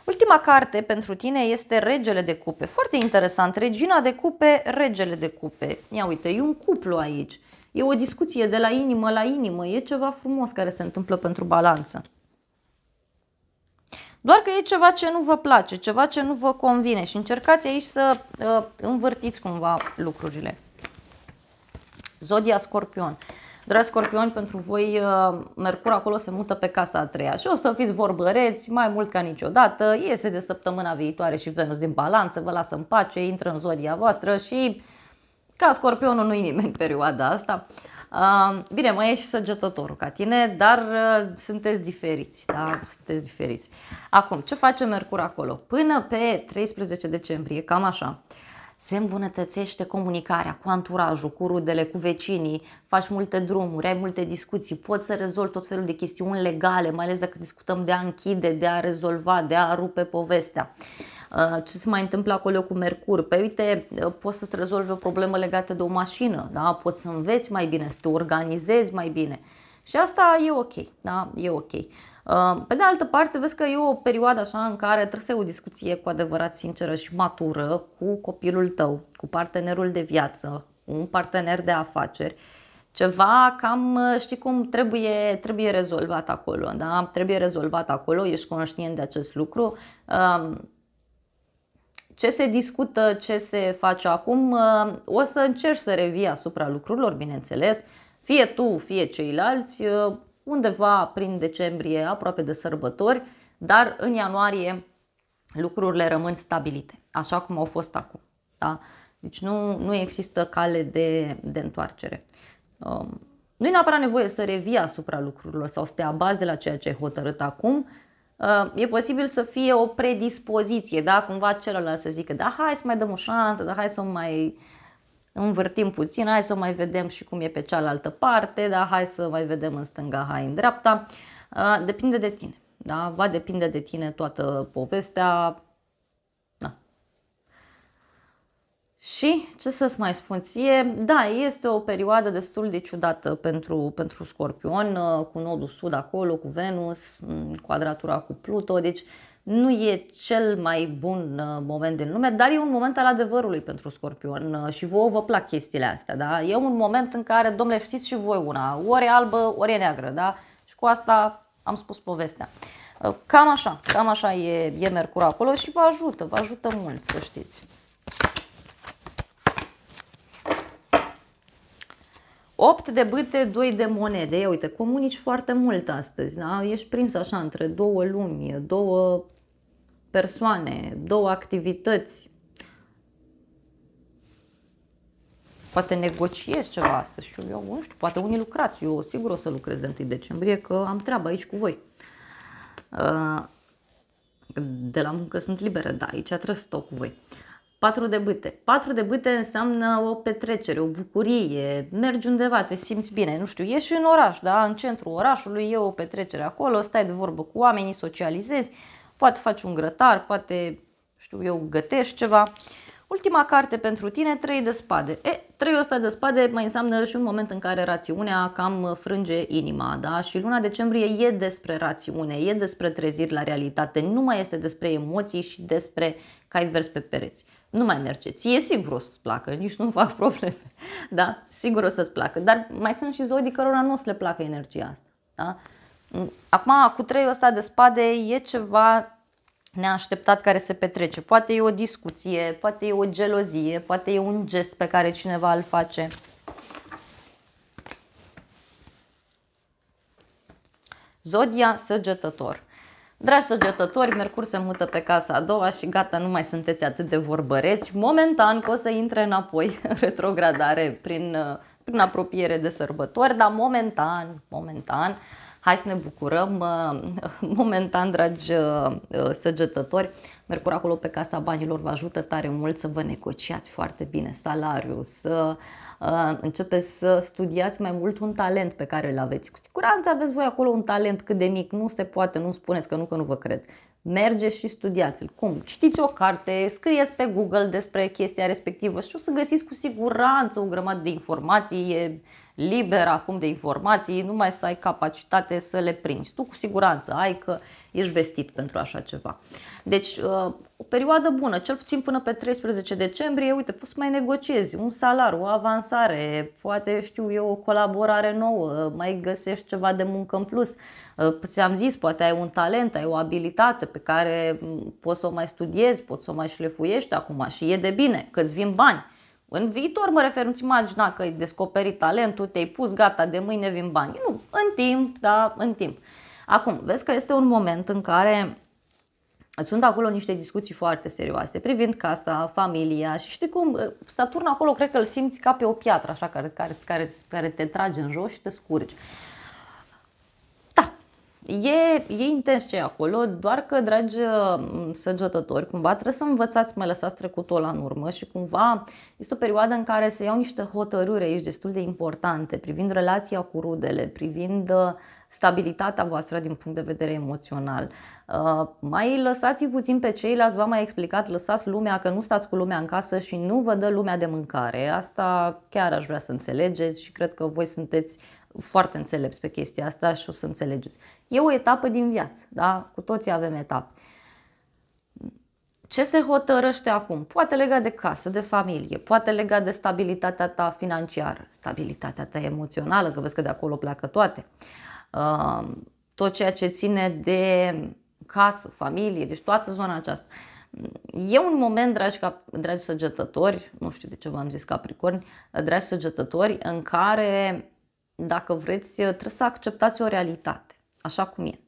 Ultima carte pentru tine este Regele de Cupe. Foarte interesant, Regina de Cupe, Regele de Cupe. Ia uite, e un cuplu aici. E o discuție de la inimă la inimă, e ceva frumos care se întâmplă pentru balanță. Doar că e ceva ce nu vă place, ceva ce nu vă convine și încercați aici să uh, învârtiți cumva lucrurile. Zodia Scorpion. Dragi scorpioni, pentru voi uh, Mercur acolo se mută pe casa a treia și o să fiți vorbăreți mai mult ca niciodată, iese de săptămâna viitoare și Venus din balanță, vă lasă în pace, intră în zodia voastră și ca scorpionul nu-i nimeni perioada asta. Uh, Bine, mai e și săgetătorul ca tine, dar uh, sunteți diferiți, da? Sunteți diferiți. Acum, ce face Mercur acolo? Până pe 13 decembrie, cam așa, uh, se îmbunătățește comunicarea cu anturajul, cu rudele, cu vecinii, faci multe drumuri, ai multe discuții, poți să rezolvi tot felul de chestiuni legale, mai ales dacă discutăm de a închide, de a rezolva, de a rupe povestea. Uh, ce se mai întâmplă acolo cu Mercur? Pe păi uite, uh, poți să-ți rezolvi o problemă legată de o mașină, da? poți să înveți mai bine, să te organizezi mai bine. Și asta e ok, da? e ok. Uh, pe de altă parte, vezi că e o perioadă așa în care trebuie să ai o discuție cu adevărat sinceră și matură cu copilul tău, cu partenerul de viață, cu un partener de afaceri. Ceva cam, uh, știi cum, trebuie, trebuie rezolvat acolo, da? Trebuie rezolvat acolo, ești conștient de acest lucru. Uh, ce se discută, ce se face acum, o să încerci să revii asupra lucrurilor, bineînțeles, fie tu, fie ceilalți, undeva prin decembrie, aproape de sărbători, dar în ianuarie lucrurile rămân stabilite, așa cum au fost acum. Da? Deci nu, nu există cale de, de întoarcere. Um, nu e neapărat nevoie să revii asupra lucrurilor sau să te abazi de la ceea ce ai hotărât acum. Uh, e posibil să fie o predispoziție, da? cumva celălalt să zică, da, hai să mai dăm o șansă, da, hai să o mai învârtim puțin, hai să mai vedem și cum e pe cealaltă parte, da? hai să mai vedem în stânga, hai în dreapta. Depinde de tine, da? va depinde de tine toată povestea. Da. Și ce să-ți mai spun ție, da, este o perioadă destul de ciudată pentru, pentru Scorpion, cu nodul sud acolo, cu Venus, cu quadratura cu Pluto, deci nu e cel mai bun uh, moment din lume, dar e un moment al adevărului pentru Scorpion uh, și vouă vă plac chestiile astea, da? E un moment în care, domnule, știți și voi una, ori e albă, ori e neagră, da? Și cu asta am spus povestea. Uh, cam așa, cam așa e, e Mercur acolo și vă ajută, vă ajută mult, să știți. Opt de bâte, doi de monede. Ia uite, comunici foarte mult astăzi, da? Ești prins așa între două lumi, două persoane, două activități. Poate negociez ceva astăzi și eu nu știu, poate unii lucrați, eu sigur o să lucrez de 1 decembrie că am treabă aici cu voi. Uh, de la muncă sunt liberă, da, aici trebuie să stau cu voi. Patru de bâte. Patru de bâte înseamnă o petrecere, o bucurie, mergi undeva, te simți bine, nu știu, ieși în oraș, da? în centrul orașului, e o petrecere acolo, stai de vorbă cu oamenii, socializezi, Poate faci un grătar, poate, știu eu, gătești ceva. Ultima carte pentru tine, 3 de spade. E, 3 ăsta de spade mai înseamnă și un moment în care rațiunea cam frânge inima, da? Și luna decembrie e despre rațiune, e despre treziri la realitate, nu mai este despre emoții și despre cai vers pe pereți. Nu mai merge. Ție sigur o să-ți placă, nici nu fac probleme. Da? Sigur o să-ți placă. Dar mai sunt și zodii cărora nu o să le placă energia asta. Da? Acum, cu treiul ăsta de spade e ceva neașteptat care se petrece. Poate e o discuție, poate e o gelozie, poate e un gest pe care cineva îl face. Zodia săgetător. Dragi săgetători, Mercur se mută pe casa a doua și gata, nu mai sunteți atât de vorbăreți. Momentan că o să intre înapoi în retrogradare prin, uh, prin apropiere de sărbători, dar momentan, momentan, uh, hai să ne bucurăm. Momentan, dragi ă, ă, săgetători, Mercur acolo pe casa banilor vă ajută tare mult să vă negociați foarte bine salariul, să ă, începeți să studiați mai mult un talent pe care îl aveți. Cu siguranță aveți voi acolo un talent cât de mic, nu se poate, nu spuneți că nu, că nu vă cred. Mergeți și studiați-l. Cum? Citiți o carte, scrieți pe Google despre chestia respectivă și o să găsiți cu siguranță o grămadă de informații. E liber acum de informații, nu mai să ai capacitate să le prinzi. Tu cu siguranță ai că ești vestit pentru așa ceva. Deci, uh, o perioadă bună, cel puțin până pe 13 decembrie, uite, poți să mai negociezi un salariu, o avansare, poate știu eu, o colaborare nouă, mai găsești ceva de muncă în plus. Uh, ți-am zis, poate ai un talent, ai o abilitate pe care mm, poți să o mai studiezi, poți să o mai șlefuiești acum și e de bine că îți vin bani. În viitor, mă refer, nu-ți imagina că ai descoperit talentul, te-ai pus, gata, de mâine vin bani. Nu, în timp, da, în timp. Acum, vezi că este un moment în care sunt acolo niște discuții foarte serioase privind casa, familia și știi cum, ă, Saturn acolo cred că îl simți ca pe o piatră așa care, care, care, care te trage în jos și te scurgi. E, e intens ce e acolo, doar că, dragi uh, săgetători, cumva trebuie să învățați să mai lăsați trecutul la în urmă și cumva este o perioadă în care se iau niște hotărâri aici destul de importante privind relația cu rudele, privind uh, stabilitatea voastră din punct de vedere emoțional. Uh, mai lăsați puțin pe ceilalți, v-am mai explicat, lăsați lumea că nu stați cu lumea în casă și nu vă dă lumea de mâncare. Asta chiar aș vrea să înțelegeți și cred că voi sunteți foarte înțelepți pe chestia asta și o să înțelegeți. E o etapă din viață, da? Cu toții avem etape. Ce se hotărăște acum? Poate legat de casă, de familie, poate legat de stabilitatea ta financiară, stabilitatea ta emoțională, că vezi că de acolo pleacă toate. Tot ceea ce ține de casă, familie, deci toată zona aceasta. E un moment, dragi, dragi săgetători, nu știu de ce v-am zis capricorni, dragi săgetători, în care, dacă vreți, trebuie să acceptați o realitate așa cum e.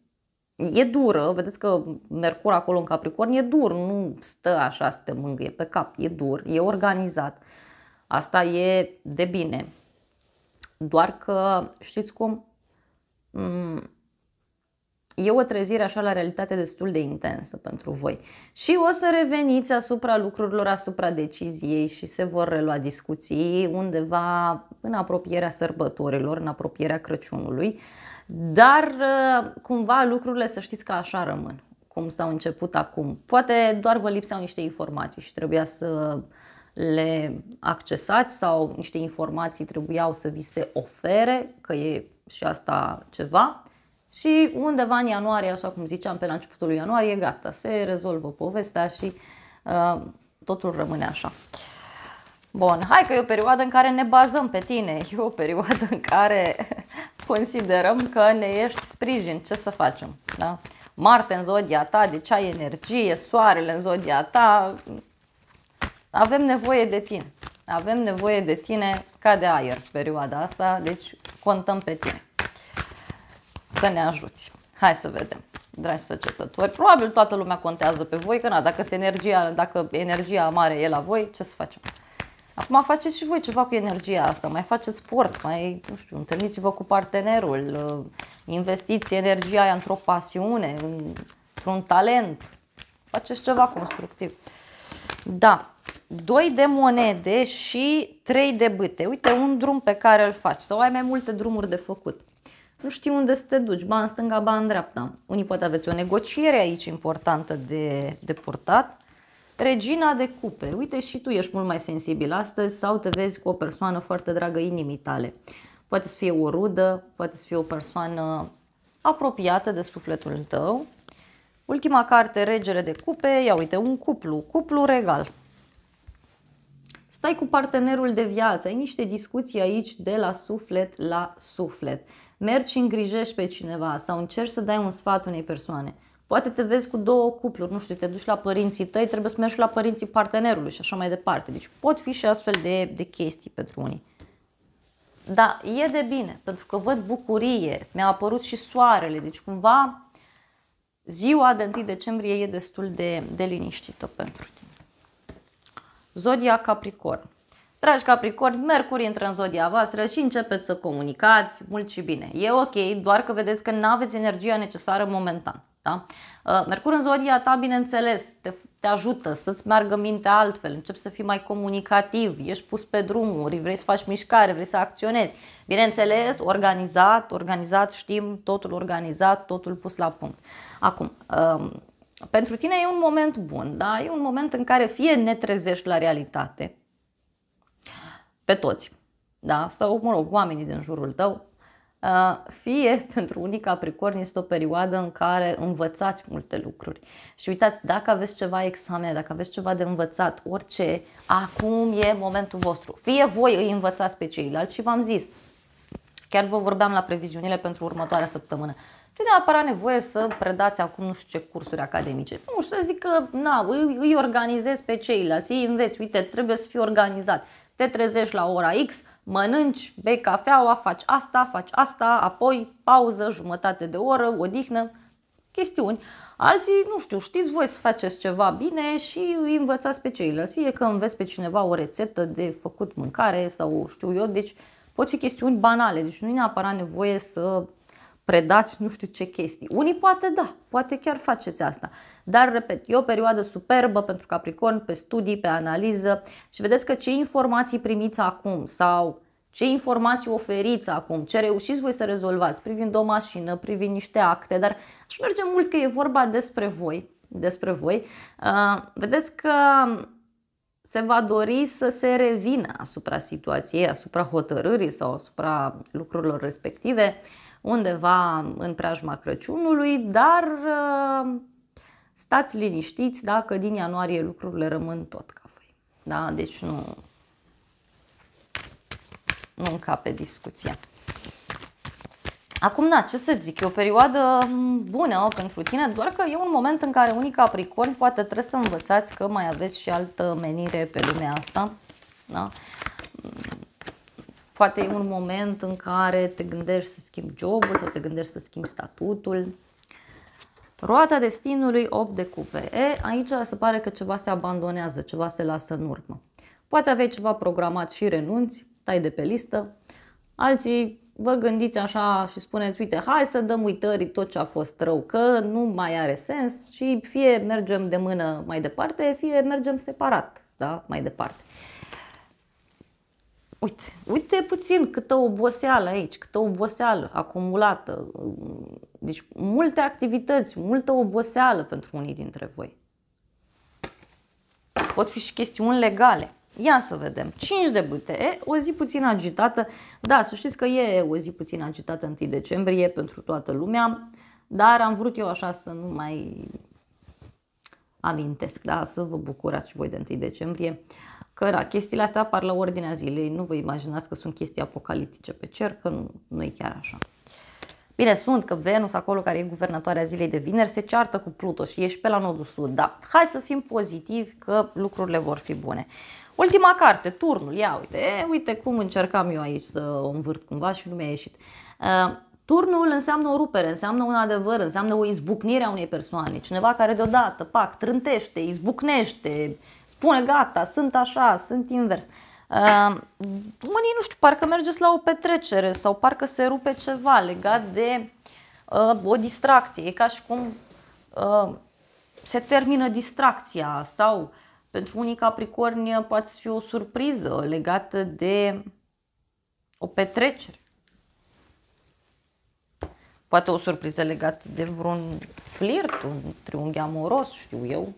E dură, vedeți că Mercur acolo în Capricorn e dur, nu stă așa să te mângâie pe cap, e dur, e organizat. Asta e de bine. Doar că, știți cum, mm, e o trezire așa la realitate destul de intensă pentru voi. Și o să reveniți asupra lucrurilor, asupra deciziei și se vor relua discuții undeva în apropierea sărbătorilor, în apropierea Crăciunului. Dar uh, cumva lucrurile să știți că așa rămân, cum s-au început acum. Poate doar vă lipseau niște informații și trebuia să le accesați sau niște informații trebuiau să vi se ofere, că e și asta ceva. Și undeva în ianuarie, așa cum ziceam, pe la începutul lui ianuarie, gata, se rezolvă povestea și uh, totul rămâne așa. Bun, hai că e o perioadă în care ne bazăm pe tine, e o perioadă în care considerăm că ne ești sprijin, ce să facem, da? Marte în zodia ta, ce ai energie, soarele în zodia ta, avem nevoie de tine, avem nevoie de tine ca de aer perioada asta, deci contăm pe tine să ne ajuți. Hai să vedem dragi săgetători. Probabil toată lumea contează pe voi, că na, dacă, energia, dacă energia mare e la voi, ce să facem? Acum faceți și voi ceva cu energia asta, mai faceți sport, mai, nu știu, întâlniți-vă cu partenerul, uh, investiți energia aia într-o pasiune, într-un talent, faceți ceva constructiv. Da, 2 de monede și 3 de bâte. Uite un drum pe care îl faci sau ai mai multe drumuri de făcut. Nu știi unde să te duci, ba în stânga, ba în dreapta. Unii poate aveți o negociere aici importantă de, de purtat, Regina de cupe. Uite și tu ești mult mai sensibil astăzi sau te vezi cu o persoană foarte dragă inimii tale. Poate să fie o rudă, poate să fie o persoană apropiată de sufletul tău. Ultima carte, regele de cupe, ia uite, un cuplu, cuplu regal. Stai cu partenerul de viață, ai niște discuții aici de la suflet la suflet. Mergi și îngrijești pe cineva sau încerci să dai un sfat unei persoane. Poate te vezi cu două cupluri, nu știu, te duci la părinții tăi, trebuie să mergi la părinții partenerului și așa mai departe. Deci pot fi și astfel de, de chestii pentru unii. Dar e de bine, pentru că văd bucurie, mi-a apărut și soarele, deci cumva ziua de 1 decembrie e destul de, de liniștită pentru tine. Zodia Capricorn. Dragi Capricorni, Mercur intră în zodia voastră și începeți să comunicați mult și bine. E ok, doar că vedeți că nu aveți energia necesară momentan. Da? Uh, Mercur în zodia ta, bineînțeles, te, te ajută să-ți meargă mintea altfel, începi să fii mai comunicativ, ești pus pe drumuri, vrei să faci mișcare, vrei să acționezi. Bineînțeles, organizat, organizat, știm, totul organizat, totul pus la punct. Acum, um, pentru tine e un moment bun, da? e un moment în care fie ne trezești la realitate, pe toți, da? sau, mă rog, oamenii din jurul tău, uh, fie pentru unii Capricorni este o perioadă în care învățați multe lucruri. Și uitați, dacă aveți ceva examen, dacă aveți ceva de învățat, orice, acum e momentul vostru. Fie voi îi învățați pe ceilalți și v-am zis, chiar vă vorbeam la previziunile pentru următoarea săptămână. Nu neapărat nevoie să predați acum nu știu ce cursuri academice. Nu știu, să zic că na, îi, îi organizez pe ceilalți, îi înveți, uite, trebuie să fii organizat te trezești la ora X, mănânci, bei cafeaua, faci asta, faci asta, apoi pauză, jumătate de oră, odihnă, chestiuni. Alții, nu știu, știți voi să faceți ceva bine și îi învățați pe ceilalți. Fie că înveți pe cineva o rețetă de făcut mâncare sau știu eu, deci pot fi chestiuni banale, deci nu e neapărat nevoie să predați nu știu ce chestii. Unii poate da, poate chiar faceți asta. Dar, repet, e o perioadă superbă pentru Capricorn, pe studii, pe analiză și vedeți că ce informații primiți acum sau ce informații oferiți acum, ce reușiți voi să rezolvați privind o mașină, privind niște acte, dar aș merge mult că e vorba despre voi, despre voi. Uh, vedeți că se va dori să se revină asupra situației, asupra hotărârii sau asupra lucrurilor respective. Uh, undeva în preajma Crăciunului, dar uh, stați liniștiți dacă din ianuarie lucrurile rămân tot ca voi. Da? Deci nu, nu încape discuția. Acum, da, ce să zic, e o perioadă bună pentru tine, doar că e un moment în care unii capricorni poate trebuie să învățați că mai aveți și altă menire pe lumea asta. Da? Poate e un moment în care te gândești să schimbi jobul sau te gândești să schimbi statutul. Roata destinului 8 de cupe. E, aici se pare că ceva se abandonează, ceva se lasă în urmă. Poate aveai ceva programat și renunți, tai de pe listă. Alții vă gândiți așa și spuneți, uite, hai să dăm uitării tot ce a fost rău, că nu mai are sens și fie mergem de mână mai departe, fie mergem separat, da, mai departe. Uite, uite puțin câtă oboseală aici, câtă oboseală acumulată. Deci multe activități, multă oboseală pentru unii dintre voi. Pot fi și chestiuni legale. Ia să vedem. 5 de bâte, o zi puțin agitată. Da, să știți că e o zi puțin agitată 1 decembrie pentru toată lumea, dar am vrut eu așa să nu mai amintesc, da, să vă bucurați și voi de 1 decembrie. Uh, Că da, chestiile astea apar la ordinea zilei, nu vă imaginați că sunt chestii apocaliptice pe cer, că nu, nu e chiar așa. Bine, sunt că Venus, acolo care e guvernatoarea zilei de vineri, se ceartă cu Pluto și ești pe la nodul sud, dar hai să fim pozitivi că lucrurile vor fi bune. Ultima carte, turnul, ia uite, e, uite cum încercam eu aici să o învârt cumva și nu mi-a ieșit. Uh, Turnul înseamnă o rupere, înseamnă un adevăr, înseamnă o izbucnire a unei persoane. Cineva care deodată, pac, trântește, izbucnește, spune gata, sunt așa, sunt invers. Uh, unii, nu știu, parcă mergeți la o petrecere sau parcă se rupe ceva legat de uh, o distracție. E ca și cum uh, se termină distracția sau pentru unii capricorni poate fi o surpriză legată de o petrecere. Poate o surpriză legată de vreun flirt, un triunghi amoros, știu eu,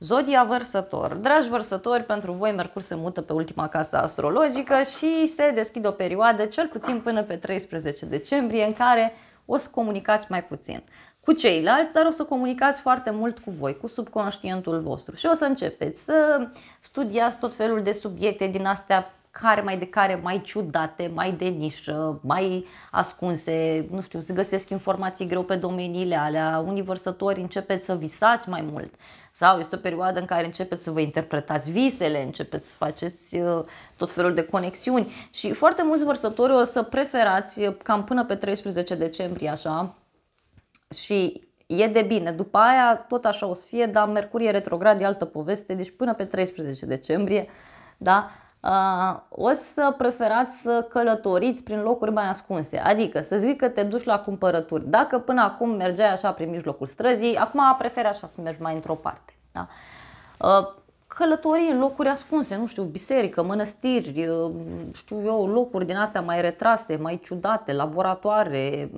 Zodia vărsător. Dragi vărsători, pentru voi Mercur se mută pe ultima casă astrologică și se deschide o perioadă cel puțin până pe 13 decembrie în care o să comunicați mai puțin cu ceilalți, dar o să comunicați foarte mult cu voi, cu subconștientul vostru și o să începeți să studiați tot felul de subiecte din astea care mai de care mai ciudate, mai de nișă, mai ascunse, nu știu, se găsesc informații greu pe domeniile alea, unii vărsători începeți să visați mai mult sau este o perioadă în care începeți să vă interpretați visele, începeți să faceți uh, tot felul de conexiuni și foarte mulți vărsători o să preferați uh, cam până pe 13 decembrie așa și e de bine. După aia tot așa o să fie, dar Mercurie retrograd e altă poveste, deci până pe 13 decembrie, da? Uh, o să preferați să călătoriți prin locuri mai ascunse. Adică să zic că te duci la cumpărături. Dacă până acum mergeai așa prin mijlocul străzii, acum preferi așa să mergi mai într-o parte. Da? Uh, călătorii în locuri ascunse, nu știu, biserică, mănăstiri, uh, știu eu, locuri din astea mai retrase, mai ciudate, laboratoare,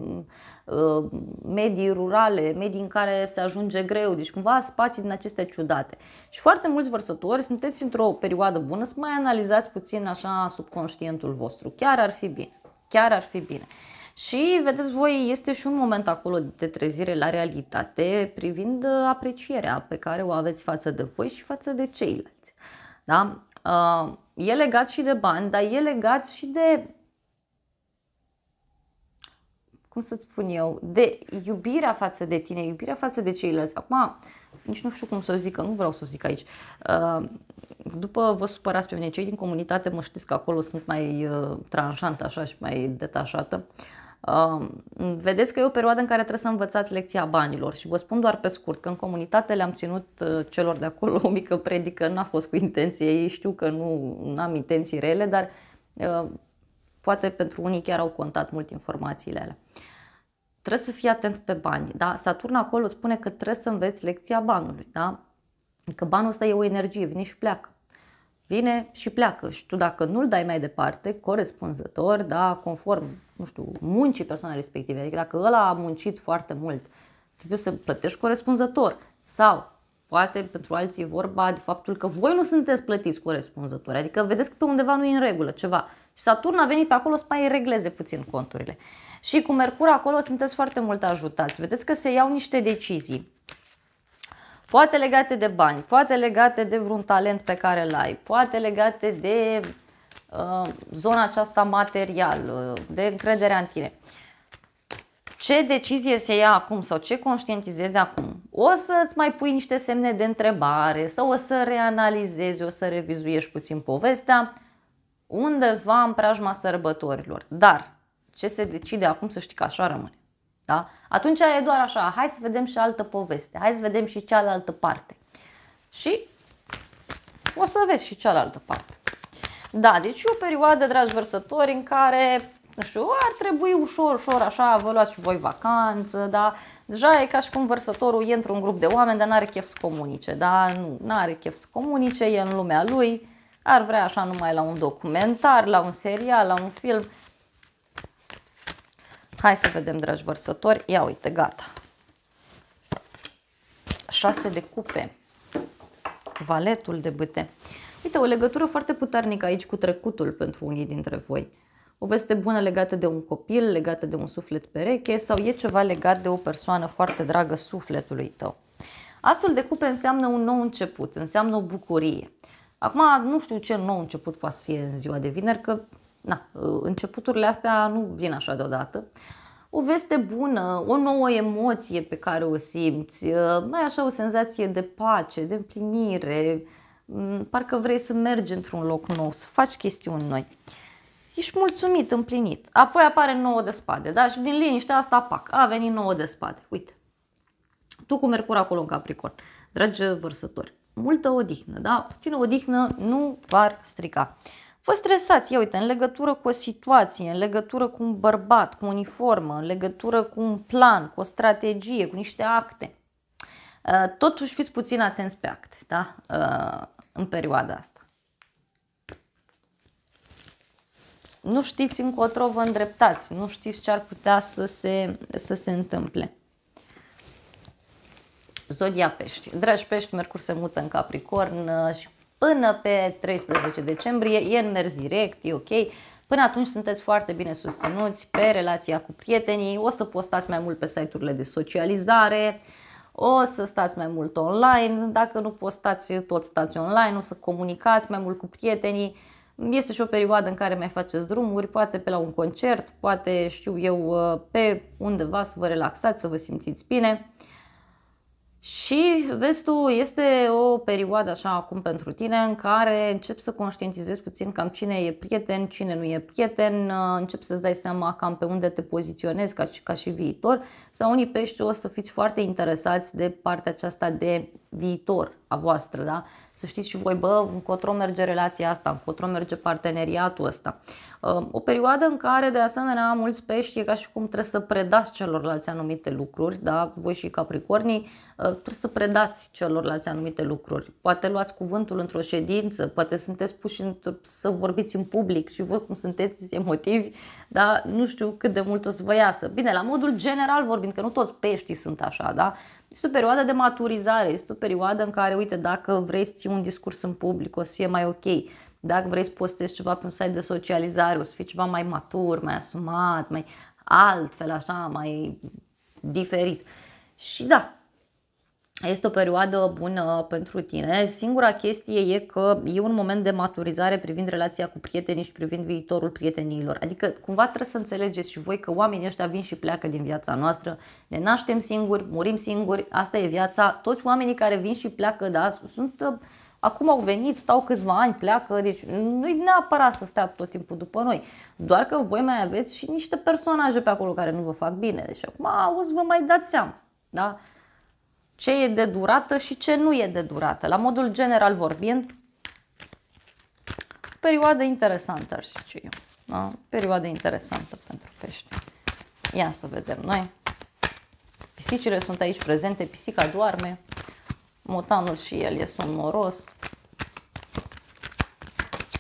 Uh, medii rurale, medii în care se ajunge greu, deci cumva spații din aceste ciudate. Și foarte mulți vărsători, sunteți într-o perioadă bună, să mai analizați puțin așa subconștientul vostru. Chiar ar fi bine. Chiar ar fi bine. Și vedeți voi, este și un moment acolo de trezire la realitate privind uh, aprecierea pe care o aveți față de voi și față de ceilalți. Da? Uh, e legat și de bani, dar e legat și de cum să-ți spun eu, de iubirea față de tine, iubirea față de ceilalți. Acum, nici nu știu cum să o zic, că nu vreau să o zic aici. Uh, după vă supărați pe mine, cei din comunitate mă știți că acolo sunt mai uh, tranșant așa și mai detașată. Uh, vedeți că e o perioadă în care trebuie să învățați lecția banilor și vă spun doar pe scurt că în comunitate le-am ținut celor de acolo o mică predică, n-a fost cu intenție, ei știu că nu am intenții rele, dar poate pentru unii chiar au contat mult informațiile alea trebuie să fii atent pe bani. Da? Saturn acolo spune că trebuie să înveți lecția banului. Da? Că banul ăsta e o energie, vine și pleacă. Vine și pleacă și tu dacă nu-l dai mai departe, corespunzător, da, conform, nu știu, muncii persoanei respective, adică dacă ăla a muncit foarte mult, trebuie să plătești corespunzător sau poate pentru alții e vorba de faptul că voi nu sunteți plătiți corespunzători, adică vedeți că pe undeva nu e în regulă ceva. Și Saturn a venit pe acolo să mai regleze puțin conturile. Și cu Mercur acolo sunteți foarte mult ajutați. Vedeți că se iau niște decizii. Poate legate de bani, poate legate de vreun talent pe care îl ai, poate legate de uh, zona aceasta materială, de încrederea în tine. Uh, ce decizie se ia acum sau ce conștientizezi acum, o să-ți mai pui niște semne de întrebare sau o să reanalizezi, o să revizuiești puțin povestea undeva în preajma sărbătorilor. Dar ce se decide acum să știi că așa rămâne. Da? Atunci e doar așa, hai să vedem și altă poveste, hai să vedem și cealaltă parte. Și o să vezi și cealaltă parte. Da, deci e o perioadă, dragi vărsători, în care nu știu, ar trebui ușor, ușor, așa, vă luați și voi vacanță, da? Deja e ca și cum vărsătorul e într-un grup de oameni, dar n-are chef să comunice, da? Nu are chef să comunice, e în lumea lui, ar vrea așa numai la un documentar, la un serial, la un film. Hai să vedem, dragi vărsători, ia uite, gata. 6 de cupe, valetul de bâte. Uite, o legătură foarte puternică aici cu trecutul pentru unii dintre voi o veste bună legată de un copil, legată de un suflet pereche sau e ceva legat de o persoană foarte dragă sufletului tău. Asul de cupe înseamnă un nou început, înseamnă o bucurie. Acum nu știu ce nou început poate să fie în ziua de vineri, că na, începuturile astea nu vin așa deodată. O veste bună, o nouă emoție pe care o simți, mai uh, așa o senzație de pace, de împlinire, mm, parcă vrei să mergi într-un loc nou, să faci chestiuni noi ești mulțumit, împlinit. Apoi apare nouă de spade, da? Și din liniște asta, pac, a venit nouă de spade. Uite, tu cu Mercur acolo în Capricorn, dragi vărsători, multă odihnă, da? Puțină odihnă nu v-ar strica. Vă stresați, ia uite, în legătură cu o situație, în legătură cu un bărbat, cu uniformă, în legătură cu un plan, cu o strategie, cu niște acte. Uh, totuși fiți puțin atenți pe acte, da? Uh, în perioada asta. nu știți încotro vă îndreptați, nu știți ce ar putea să se, să se întâmple. Zodia Pești. Dragi Pești, Mercur se mută în Capricorn uh, și până pe 13 decembrie e în mers direct, e ok. Până atunci sunteți foarte bine susținuți pe relația cu prietenii, o să postați mai mult pe site-urile de socializare, o să stați mai mult online, dacă nu postați tot stați online, o să comunicați mai mult cu prietenii, este și o perioadă în care mai faceți drumuri, poate pe la un concert, poate știu eu uh, pe undeva să vă relaxați, să vă simțiți bine. Și vezi tu, este o perioadă așa acum pentru tine în care încep să conștientizezi puțin cam cine e prieten, cine nu e prieten, uh, încep să-ți dai seama cam pe unde te poziționezi ca și, ca și viitor sau unii pești o să fiți foarte interesați de partea aceasta de viitor a voastră, da? să știți și voi, bă, încotro merge relația asta, încotro merge parteneriatul ăsta. Uh, o perioadă în care, de asemenea, mulți pești e ca și cum trebuie să predați celorlalți anumite lucruri, da? voi și capricornii, uh, trebuie să predați celorlalți anumite lucruri. Poate luați cuvântul într-o ședință, poate sunteți puși să vorbiți în public și voi cum sunteți emotivi, dar nu știu cât de mult o să vă iasă. Bine, la modul general vorbind, că nu toți peștii sunt așa, da? Este o perioadă de maturizare, este o perioadă în care, uite, dacă vrei să ții un discurs în public, o să fie mai ok. Dacă vrei să postezi ceva pe un site de socializare, o să fie ceva mai matur, mai asumat, mai altfel, așa, mai diferit. Și da, este o perioadă bună pentru tine. Singura chestie e că e un moment de maturizare privind relația cu prietenii și privind viitorul prietenilor. Adică cumva trebuie să înțelegeți și voi că oamenii ăștia vin și pleacă din viața noastră. Ne naștem singuri, murim singuri, asta e viața. Toți oamenii care vin și pleacă, da, sunt uh, Acum au venit, stau câțiva ani, pleacă, deci nu-i neapărat să stea tot timpul după noi. Doar că voi mai aveți și niște personaje pe acolo care nu vă fac bine. Deci acum, auzi, vă mai dați seama. Da? ce e de durată și ce nu e de durată. La modul general vorbind, perioadă interesantă, ar zice eu. Da? Perioadă interesantă pentru pești. Ia să vedem noi. Pisicile sunt aici prezente, pisica doarme, motanul și el este un moros.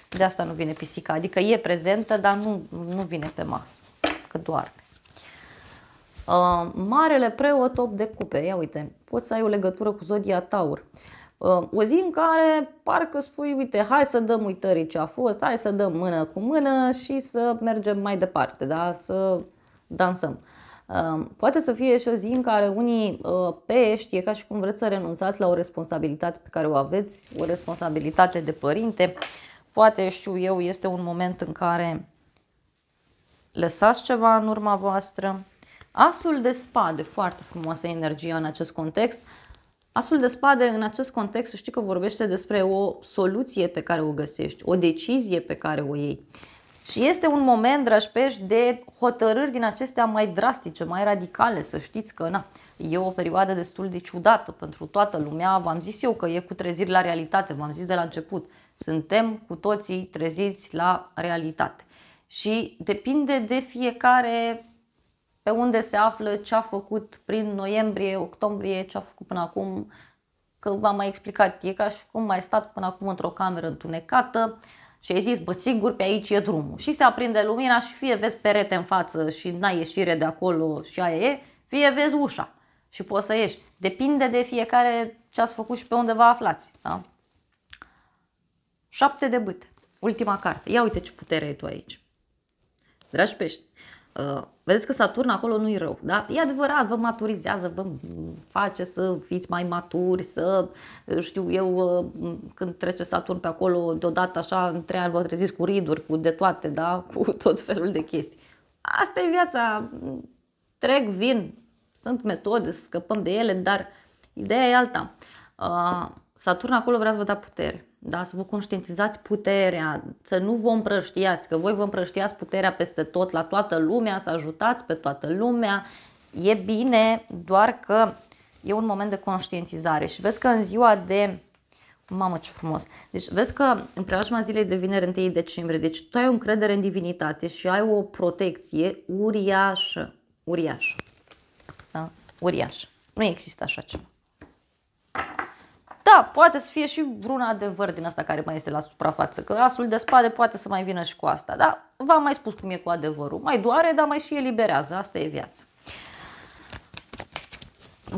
De asta nu vine pisica, adică e prezentă, dar nu, nu vine pe masă, că doarme. Uh, marele preot 8 de cupe, ia uite, poți să ai o legătură cu zodia Taur. Uh, o zi în care parcă spui, uite, hai să dăm uitării ce a fost, hai să dăm mână cu mână și să mergem mai departe, da? să dansăm. Uh, poate să fie și o zi în care unii uh, pești e ca și cum vreți să renunțați la o responsabilitate pe care o aveți, o responsabilitate de părinte. Poate, știu eu, este un moment în care lăsați ceva în urma voastră, Asul de spade, foarte frumoasă energia în acest context. Asul de spade, în acest context, știi că vorbește despre o soluție pe care o găsești, o decizie pe care o iei. Și este un moment, dragi pești, de hotărâri din acestea mai drastice, mai radicale. Să știți că na, e o perioadă destul de ciudată pentru toată lumea. V-am zis eu că e cu treziri la realitate, v-am zis de la început. Suntem cu toții treziți la realitate. Și depinde de fiecare pe unde se află ce a făcut prin noiembrie, octombrie, ce a făcut până acum, că v-am mai explicat, e ca și cum mai stat până acum într-o cameră întunecată și ai zis, bă, sigur, pe aici e drumul. Și se aprinde lumina și fie vezi perete în față și n-ai ieșire de acolo și aia e, fie vezi ușa și poți să ieși. Depinde de fiecare ce ați făcut și pe unde vă aflați. Da? Șapte de bâte. Ultima carte. Ia uite ce putere ai tu aici. Dragi pești, Uh, vedeți că Saturn acolo nu e rău, da? E adevărat, vă maturizează, vă face să fiți mai maturi, să, uh, știu eu, uh, când trece Saturn pe acolo, deodată așa, în trei ani vă treziți cu riduri, cu de toate, da? Cu tot felul de chestii. Asta e viața, trec, vin, sunt metode, scăpăm de ele, dar ideea e alta. Saturn acolo vrea să vă da putere, da? să vă conștientizați puterea, să nu vă împrăștiați, că voi vă împrăștiați puterea peste tot, la toată lumea, să ajutați pe toată lumea. E bine, doar că e un moment de conștientizare și vezi că în ziua de Mamă, ce frumos! Deci vezi că în preajma zilei de vineri 1 decembrie, deci tu ai o încredere în divinitate și ai o protecție uriașă. Uriașă. Da? Uriașă. Nu există așa ceva. Da, poate să fie și vreun adevăr din asta care mai este la suprafață, că asul de spade poate să mai vină și cu asta, dar v-am mai spus cum e cu adevărul. Mai doare, dar mai și eliberează, asta e viața.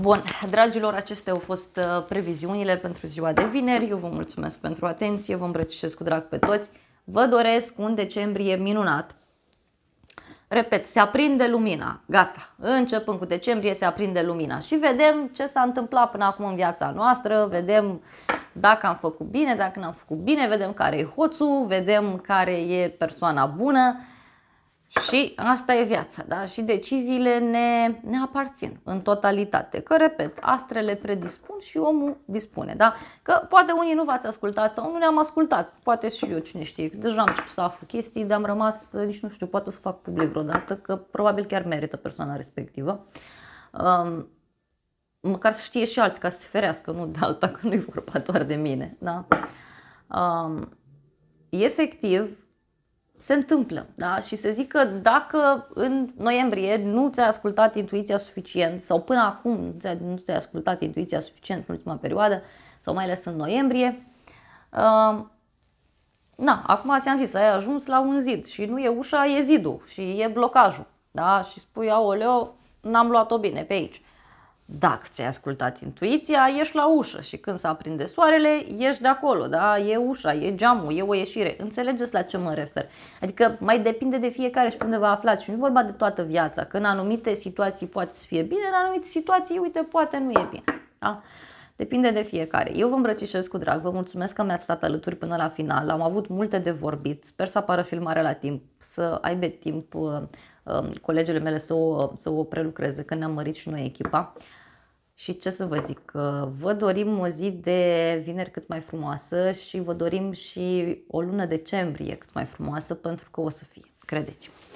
Bun, dragilor, acestea au fost uh, previziunile pentru ziua de vineri. Eu vă mulțumesc pentru atenție, vă îmbrățișez cu drag pe toți. Vă doresc un decembrie minunat, Repet, se aprinde lumina, gata, începând cu decembrie se aprinde lumina și vedem ce s-a întâmplat până acum în viața noastră, vedem dacă am făcut bine, dacă n-am făcut bine, vedem care e hoțul, vedem care e persoana bună, și asta e viața, da? Și deciziile ne, ne aparțin în totalitate. Că, repet, astrele predispun și omul dispune, da? Că poate unii nu v-ați ascultat sau nu ne-am ascultat, poate și eu, cine știe. Deja am început să aflu chestii, dar am rămas, nici nu știu, poate o să fac public vreodată, că probabil chiar merită persoana respectivă. Um, măcar să știe și alții ca să se ferească, nu de alta, că nu-i vorba doar de mine, da? Um, efectiv, se întâmplă da? și să zic că dacă în noiembrie nu ți-ai ascultat intuiția suficient sau până acum nu ți-ai ascultat intuiția suficient în ultima perioadă sau mai ales în noiembrie, uh, na, acum ți-am zis, ai ajuns la un zid și nu e ușa, e zidul și e blocajul. Da? Și spui, aoleo, n-am luat-o bine pe aici dacă ți-ai ascultat intuiția, ieși la ușă și când se aprinde soarele, ieși de acolo, da? E ușa, e geamul, e o ieșire. Înțelegeți la ce mă refer. Adică mai depinde de fiecare și unde vă aflați și nu vorba de toată viața, că în anumite situații poate să fie bine, în anumite situații, uite, poate nu e bine. Da? Depinde de fiecare. Eu vă îmbrățișez cu drag, vă mulțumesc că mi-ați stat alături până la final, am avut multe de vorbit, sper să apară filmarea la timp, să aibă timp uh, um, colegele mele să o, să o prelucreze, că ne-am mărit și noi echipa. Și ce să vă zic, vă dorim o zi de vineri cât mai frumoasă și vă dorim și o lună decembrie cât mai frumoasă pentru că o să fie, credeți-mă.